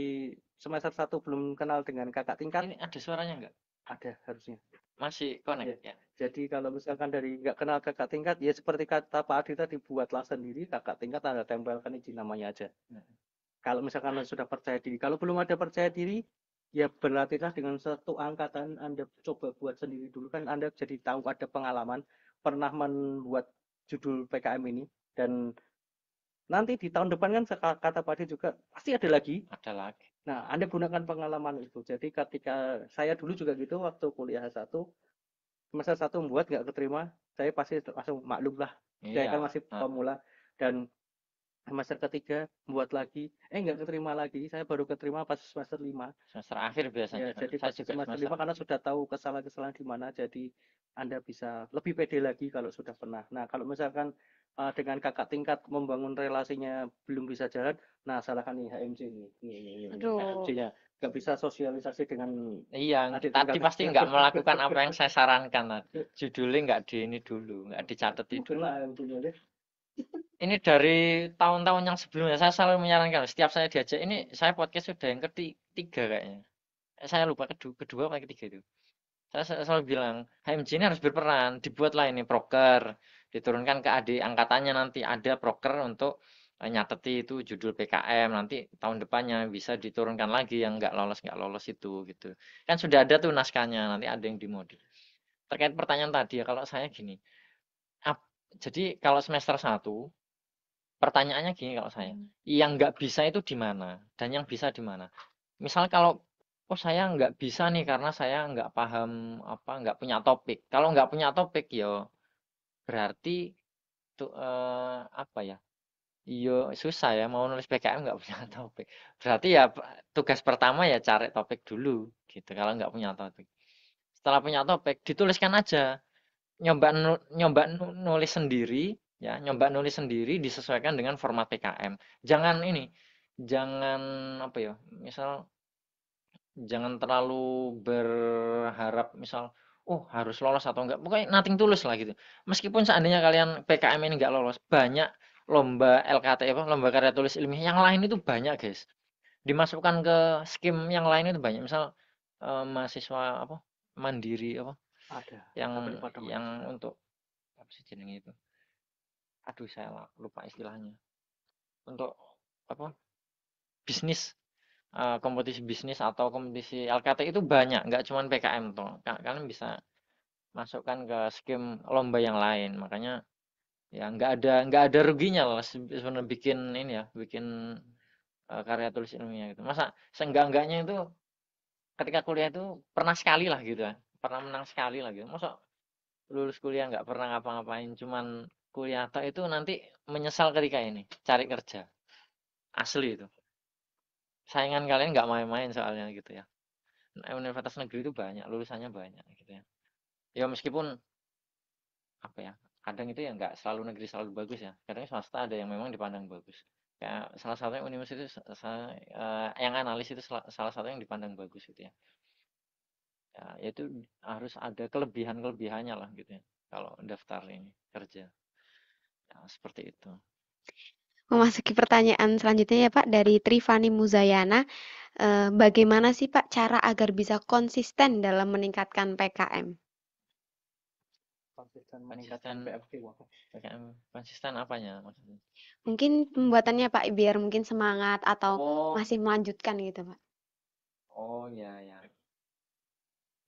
semester satu belum kenal dengan kakak tingkat, ini ada suaranya enggak? Ada harusnya. Masih connect ya. ya. Jadi kalau misalkan dari nggak kenal kakak tingkat, ya seperti kata Pak Adi tadi buatlah sendiri kakak tingkat Anda tempelkan izin namanya aja. Hmm. Kalau misalkan sudah percaya diri, kalau belum ada percaya diri, ya berlatihlah dengan satu angkatan Anda coba buat sendiri dulu kan Anda jadi tahu ada pengalaman pernah membuat judul PKM ini dan nanti di tahun depan kan kata Pak Adi juga pasti ada lagi. Ada lagi. Nah, Anda gunakan pengalaman itu. Jadi ketika saya dulu juga gitu waktu kuliah satu, semester satu membuat nggak keterima, saya pasti langsung maklum lah. Iya. Saya kan masih pemula. Dan semester ketiga buat lagi eh nggak keterima lagi saya baru keterima pas semester lima semester akhir biasanya ya, jadi pas semester, semester lima karena sudah tahu kesalahan-kesalahan di mana jadi anda bisa lebih pede lagi kalau sudah pernah nah kalau misalkan uh, dengan kakak tingkat membangun relasinya belum bisa jalan, nah salahkan IHMC ini. IHMC-nya iya, iya, iya, nggak bisa sosialisasi dengan iya tadi pasti nggak melakukan apa yang saya sarankan judulnya nggak di ini dulu nggak dicatat itu ini dari tahun-tahun yang sebelumnya saya selalu menyarankan setiap saya diajak ini saya podcast sudah yang ketiga kayaknya eh, saya lupa kedua kedua apa ketiga itu saya selalu bilang HMG ini harus berperan dibuatlah ini proker diturunkan ke adik angkatannya nanti ada proker untuk eh, nyateti itu judul PKM nanti tahun depannya bisa diturunkan lagi yang nggak lolos nggak lolos itu gitu kan sudah ada tuh naskahnya nanti ada yang dimodif terkait pertanyaan tadi ya kalau saya gini ap, jadi kalau semester satu pertanyaannya gini kalau saya hmm. yang nggak bisa itu di mana dan yang bisa di mana misal kalau oh saya nggak bisa nih karena saya nggak paham apa nggak punya topik kalau nggak punya topik ya berarti tuh eh, apa ya Yo susah ya mau nulis PKM nggak punya topik. Berarti ya tugas pertama ya cari topik dulu gitu kalau nggak punya topik. Setelah punya topik dituliskan aja. Nyoba nyoba nulis sendiri ya, nyoba nulis sendiri disesuaikan dengan format PKM. Jangan ini, jangan apa ya, misal jangan terlalu berharap misal oh harus lolos atau enggak pokoknya nothing tulus lah gitu meskipun seandainya kalian PKM ini enggak lolos banyak lomba LKT apa lomba karya tulis ilmiah yang lain itu banyak guys dimasukkan ke skim yang lain itu banyak misal eh, mahasiswa apa mandiri apa ada yang yang untuk apa sih jenenge itu aduh saya lupa istilahnya untuk apa bisnis Eh, kompetisi bisnis atau kompetisi LKT itu banyak, nggak cuma PKM tuh. Kalian bisa masukkan ke skim lomba yang lain. Makanya ya nggak ada nggak ada ruginya lah sebenarnya bikin ini ya, bikin uh, karya tulis ilmiah gitu. Masa seenggak-enggaknya itu ketika kuliah itu pernah sekali lah gitu ya. Pernah menang sekali lah gitu. Masa lulus kuliah nggak pernah ngapa-ngapain cuman kuliah atau itu nanti menyesal ketika ini cari kerja asli itu saingan kalian nggak main-main soalnya gitu ya nah, universitas negeri itu banyak lulusannya banyak gitu ya ya meskipun apa ya kadang itu ya nggak selalu negeri selalu bagus ya kadang swasta ada yang memang dipandang bagus kayak salah satunya universitas saya, uh, eh, yang analis itu salah, satu yang dipandang bagus gitu ya ya itu harus ada kelebihan kelebihannya lah gitu ya kalau daftar ini kerja ya, seperti itu memasuki pertanyaan selanjutnya ya Pak dari Trivani Muzayana. Eh, bagaimana sih Pak cara agar bisa konsisten dalam meningkatkan PKM? Konsisten meningkatkan PKM, konsisten apanya maksudnya? Mungkin pembuatannya Pak biar mungkin semangat atau oh. masih melanjutkan gitu Pak. Oh ya ya.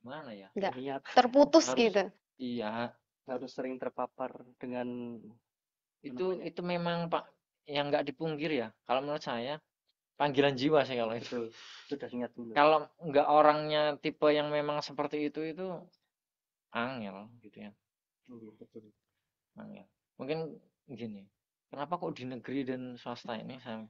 Mana ya? Enggak. Terputus harus, gitu. Iya, harus sering terpapar dengan itu itu memang Pak yang nggak dipungkir ya kalau menurut saya panggilan jiwa sih kalau itu sudah ingat dulu kalau nggak orangnya tipe yang memang seperti itu itu angel gitu ya oh, iya, betul angel mungkin gini kenapa kok di negeri dan swasta ini saya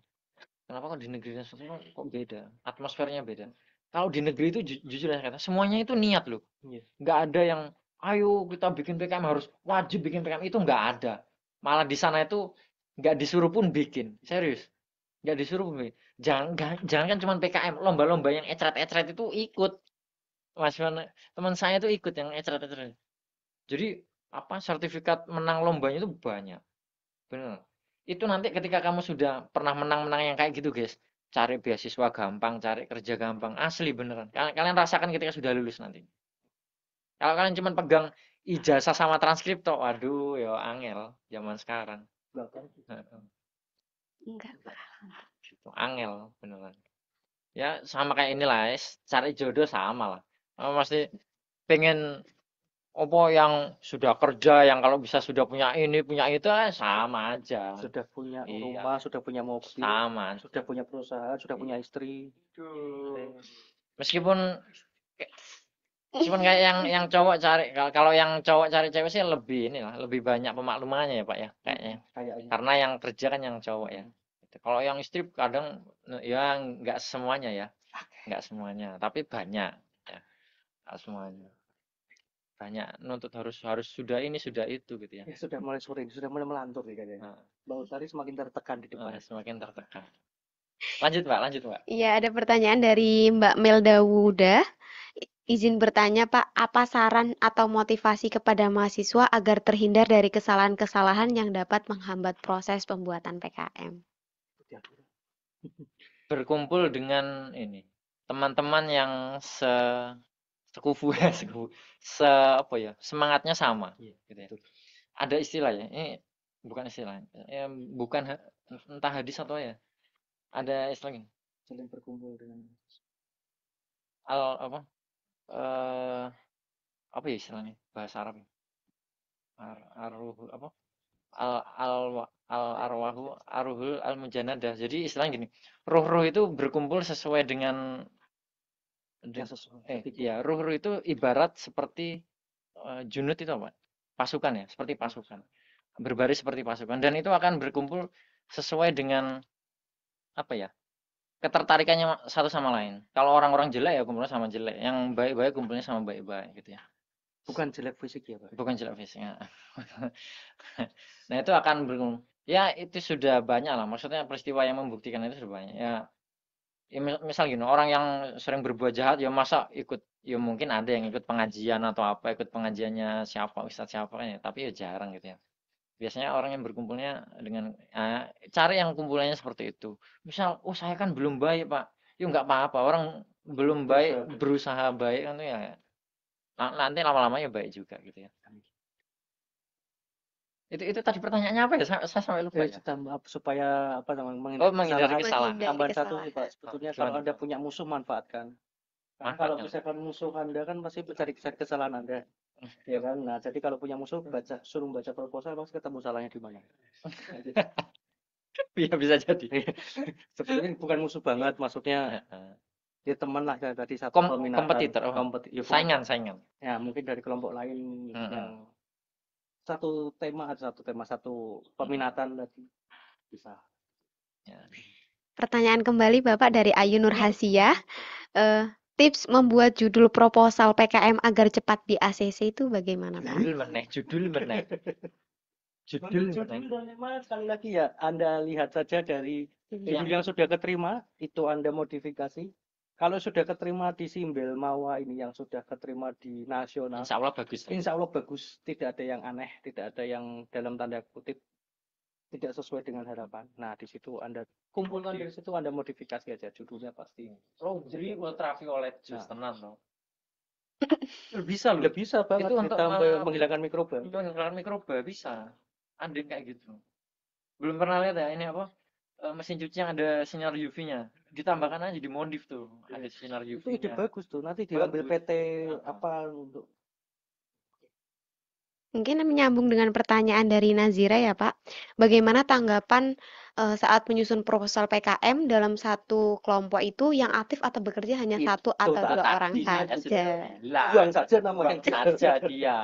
kenapa kok di negeri dan swasta kok beda atmosfernya beda kalau di negeri itu ju jujur saya kata semuanya itu niat loh iya. nggak ada yang ayo kita bikin PKM harus wajib bikin PKM itu nggak ada malah di sana itu nggak disuruh pun bikin serius nggak disuruh pun bikin. jangan jangan kan cuma PKM lomba-lomba yang ecret-ecret itu ikut mas teman saya itu ikut yang ecret-ecret jadi apa sertifikat menang lombanya itu banyak benar itu nanti ketika kamu sudah pernah menang-menang yang kayak gitu guys cari beasiswa gampang cari kerja gampang asli beneran kalian rasakan ketika sudah lulus nanti kalau kalian cuma pegang ijazah sama transkrip toh waduh yo angel zaman sekarang belakang enggak gitu angel beneran ya sama kayak ini lah inilah cari jodoh sama lah pasti pengen opo yang sudah kerja yang kalau bisa sudah punya ini punya itu eh, sama aja sudah punya iya. rumah sudah punya mobil sama sudah punya perusahaan sudah iya. punya istri Duh. meskipun cuman kayak yang yang cowok cari kalau yang cowok cari cewek sih lebih ini lah lebih banyak pemaklumannya ya pak ya kayaknya Kayaknya. karena yang kerja kan yang cowok ya gitu. kalau yang istri kadang ya nggak semuanya ya nggak semuanya tapi banyak ya nggak semuanya banyak nuntut harus harus sudah ini sudah itu gitu ya, ya sudah mulai sore sudah mulai melantur nih kayaknya nah. bau tadi semakin tertekan di depan nah, semakin tertekan lanjut pak lanjut pak iya ada pertanyaan dari mbak Melda Wuda Izin bertanya, Pak, apa saran atau motivasi kepada mahasiswa agar terhindar dari kesalahan-kesalahan yang dapat menghambat proses pembuatan PKM? Berkumpul dengan ini teman-teman yang se sekufu ya, sekufu, se apa ya, semangatnya sama iya. gitu ya. Ada istilah ya, ini bukan istilah, ya, bukan entah hadis atau ya. Ada istilah ini. Saling berkumpul dengan al apa? uh, apa ya istilahnya bahasa Arab ya? ar aruh apa al al al arwahu aruhul al mujanadah jadi istilah gini ruh-ruh itu berkumpul sesuai dengan ya, sesuai. eh ya ruh-ruh itu ibarat seperti uh, junut itu apa pasukan ya seperti pasukan berbaris seperti pasukan dan itu akan berkumpul sesuai dengan apa ya ketertarikannya satu sama lain. Kalau orang-orang jelek ya kumpulnya sama jelek, yang baik-baik kumpulnya sama baik-baik gitu ya. Bukan jelek fisik ya, Pak. Bukan jelek fisik. Ya. nah, itu akan berkumpul. Ya, itu sudah banyak lah. Maksudnya peristiwa yang membuktikan itu sudah banyak. Ya, ya misal gini, orang yang sering berbuat jahat ya masa ikut ya mungkin ada yang ikut pengajian atau apa, ikut pengajiannya siapa, ustaz siapa ya, tapi ya jarang gitu ya biasanya orang yang berkumpulnya dengan uh, cari yang kumpulannya seperti itu misal oh saya kan belum baik pak yuk ya, nggak apa-apa orang belum iya, baik berusaha baik kan tuh ya nah, nanti lama-lama ya baik juga gitu ya itu itu tadi pertanyaannya apa ya saya, saya sampai lupa eh, ya, ya. supaya apa namanya menghindari, oh, menghindari kesalahan tambahan satu sih pak sebetulnya oh, kalau anda punya musuh manfaatkan kan Manfaat kalau misalkan musuh anda kan pasti mencari kesalahan anda ya kan nah jadi kalau punya musuh hmm. baca suruh baca proposal pasti ketemu salahnya di mana Iya bisa jadi iya. sebenarnya bukan musuh banget maksudnya iya. ya teman lah ya, tadi satu Kom kompetitor oh. kompet ya, saingan saingan ya mungkin dari kelompok lain mm -hmm. yang satu tema atau satu tema satu peminatan hmm. tadi bisa ya. pertanyaan kembali bapak dari Ayu Nurhasia uh, eh, tips membuat judul proposal PKM agar cepat di ACC itu bagaimana Pak? Judul meneh, judul meneh. judul judul mana sekali lagi ya Anda lihat saja dari iya. judul yang sudah keterima itu Anda modifikasi. Kalau sudah keterima di Simbel Mawa ini yang sudah keterima di nasional. Insya Allah bagus. Insya Allah bagus, tidak ada yang aneh, tidak ada yang dalam tanda kutip tidak sesuai dengan harapan. Nah, di situ Anda kumpulkan di situ Anda modifikasi aja judulnya pasti. Oh, jadi ultraviolet? violet tenang nah. loh. bisa loh. bisa banget itu untuk kita uh, menghilangkan mikroba. Menghilangkan mikroba bisa. Anda kayak gitu. Belum pernah lihat ya ini apa? Eh, mesin cuci yang ada sinar UV-nya ditambahkan aja di modif tuh ada iya. sinar UV -nya. itu ide bagus tuh nanti diambil bagus. PT nah. apa untuk Mungkin menyambung dengan pertanyaan dari Nazira ya, Pak. Bagaimana tanggapan, uh, saat menyusun proposal PKM dalam satu kelompok itu yang aktif atau bekerja hanya Itu satu atau dua orang saja? bilang Buang saja namanya. buang saja dia.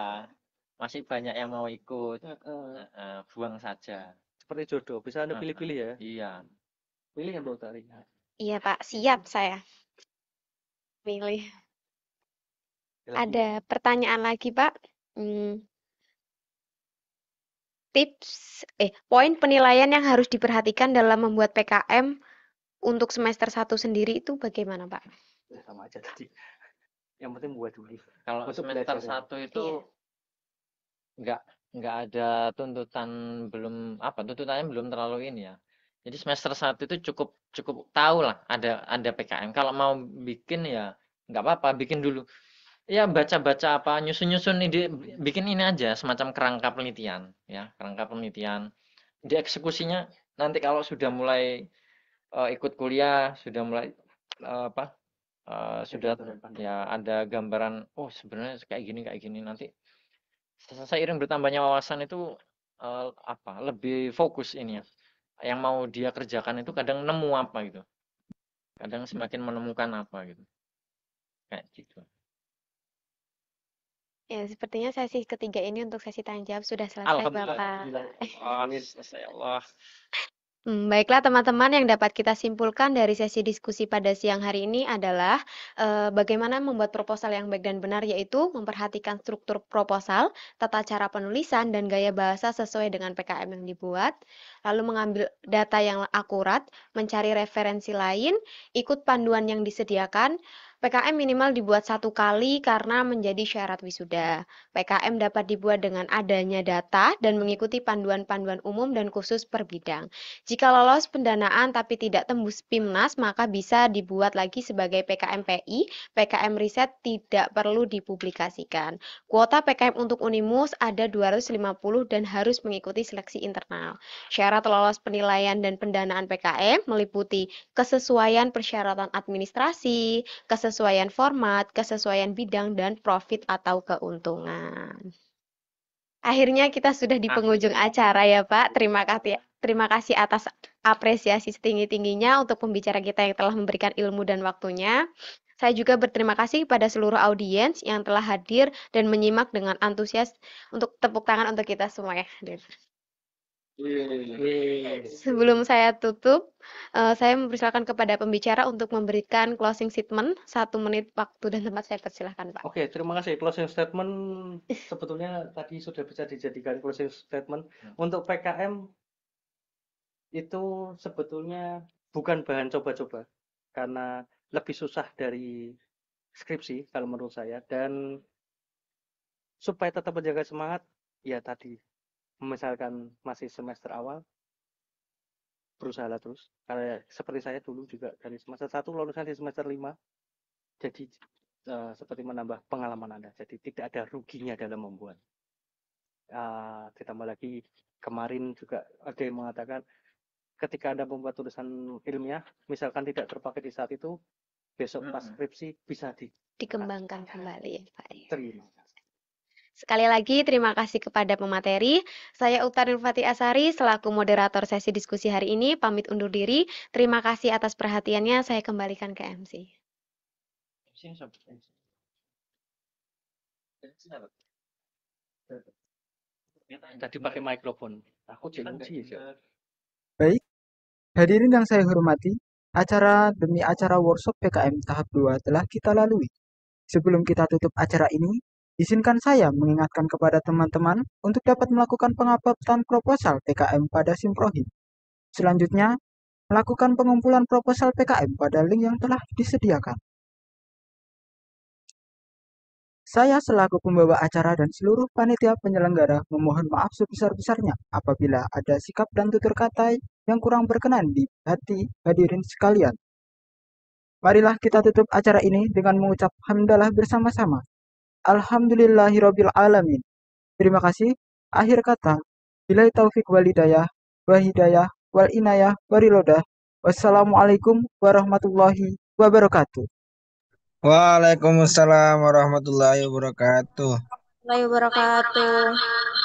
Masih banyak yang mau ikut. uh, buang saja. Seperti jodoh, bisa Anda pilih-pilih ya. iya. Pilih yang Bapak lihat. Iya, Pak, siap saya. Pilih. Ada lagi. Ada pertanyaan lagi, Pak. Hmm tips eh poin penilaian yang harus diperhatikan dalam membuat PKM untuk semester 1 sendiri itu bagaimana, Pak? Ya, sama aja tadi. Yang penting buat dulu. Kalau Untuk semester satu itu iya. nggak nggak ada tuntutan belum apa tuntutannya belum terlalu ini ya. Jadi semester satu itu cukup cukup tahu lah ada ada PKM. Kalau mau bikin ya nggak apa-apa bikin dulu ya baca-baca apa nyusun-nyusun ide bikin ini aja semacam kerangka penelitian ya kerangka penelitian dieksekusinya nanti kalau sudah mulai uh, ikut kuliah sudah mulai uh, apa uh, sudah ya ada gambaran oh sebenarnya kayak gini kayak gini nanti seiring bertambahnya wawasan itu uh, apa lebih fokus ini ya yang mau dia kerjakan itu kadang nemu apa gitu kadang semakin menemukan apa gitu kayak gitu Ya, sepertinya sesi ketiga ini untuk sesi tanya jawab sudah selesai, Alhamdulillah. Bapak. Alhamdulillah. Amin, selesai Allah. Hmm, baiklah teman-teman yang dapat kita simpulkan dari sesi diskusi pada siang hari ini adalah e, bagaimana membuat proposal yang baik dan benar yaitu memperhatikan struktur proposal, tata cara penulisan dan gaya bahasa sesuai dengan PKM yang dibuat, lalu mengambil data yang akurat, mencari referensi lain, ikut panduan yang disediakan, PKM minimal dibuat satu kali karena menjadi syarat wisuda. PKM dapat dibuat dengan adanya data dan mengikuti panduan-panduan umum dan khusus per bidang. Jika lolos pendanaan tapi tidak tembus PIMNAS, maka bisa dibuat lagi sebagai PKM PI. PKM riset tidak perlu dipublikasikan. Kuota PKM untuk Unimus ada 250 dan harus mengikuti seleksi internal. Syarat lolos penilaian dan pendanaan PKM meliputi kesesuaian persyaratan administrasi, kesesuaian kesesuaian format, kesesuaian bidang, dan profit atau keuntungan. Akhirnya kita sudah di ah. penghujung acara ya Pak. Terima kasih terima kasih atas apresiasi setinggi-tingginya untuk pembicara kita yang telah memberikan ilmu dan waktunya. Saya juga berterima kasih kepada seluruh audiens yang telah hadir dan menyimak dengan antusias untuk tepuk tangan untuk kita semua ya. Sebelum saya tutup, uh, saya mempersilahkan kepada pembicara untuk memberikan closing statement satu menit waktu dan tempat saya persilahkan Pak. Oke, terima kasih. Closing statement sebetulnya tadi sudah bisa dijadikan closing statement hmm. untuk PKM itu sebetulnya bukan bahan coba-coba karena lebih susah dari skripsi kalau menurut saya dan supaya tetap menjaga semangat ya tadi misalkan masih semester awal berusaha terus karena seperti saya dulu juga dari semester satu lulusan di semester lima jadi uh, seperti menambah pengalaman anda jadi tidak ada ruginya dalam membuat uh, ditambah lagi kemarin juga ada yang mengatakan ketika anda membuat tulisan ilmiah misalkan tidak terpakai di saat itu besok pas skripsi bisa di dikembangkan kembali ya pak ya. terima kasih Sekali lagi terima kasih kepada pemateri. Saya Utarin Nurfati Asari selaku moderator sesi diskusi hari ini pamit undur diri. Terima kasih atas perhatiannya. Saya kembalikan ke MC. Tadi pakai mikrofon. Aku iya, Baik. Hadirin yang saya hormati, acara demi acara workshop PKM tahap 2 telah kita lalui. Sebelum kita tutup acara ini, Izinkan saya mengingatkan kepada teman-teman untuk dapat melakukan penghapusan proposal PKM pada Simprohi. Selanjutnya, lakukan pengumpulan proposal PKM pada link yang telah disediakan. Saya selaku pembawa acara dan seluruh panitia penyelenggara memohon maaf sebesar-besarnya apabila ada sikap dan tutur kata yang kurang berkenan di hati hadirin sekalian. Marilah kita tutup acara ini dengan mengucap hamdalah bersama-sama Alamin. Terima kasih. Akhir kata, bila taufik wal hidayah, wa hidayah, wal inayah, warilodah. Wassalamualaikum warahmatullahi wabarakatuh. Waalaikumsalam warahmatullahi wabarakatuh. Waalaikumsalam Warahmatullahi wabarakatuh.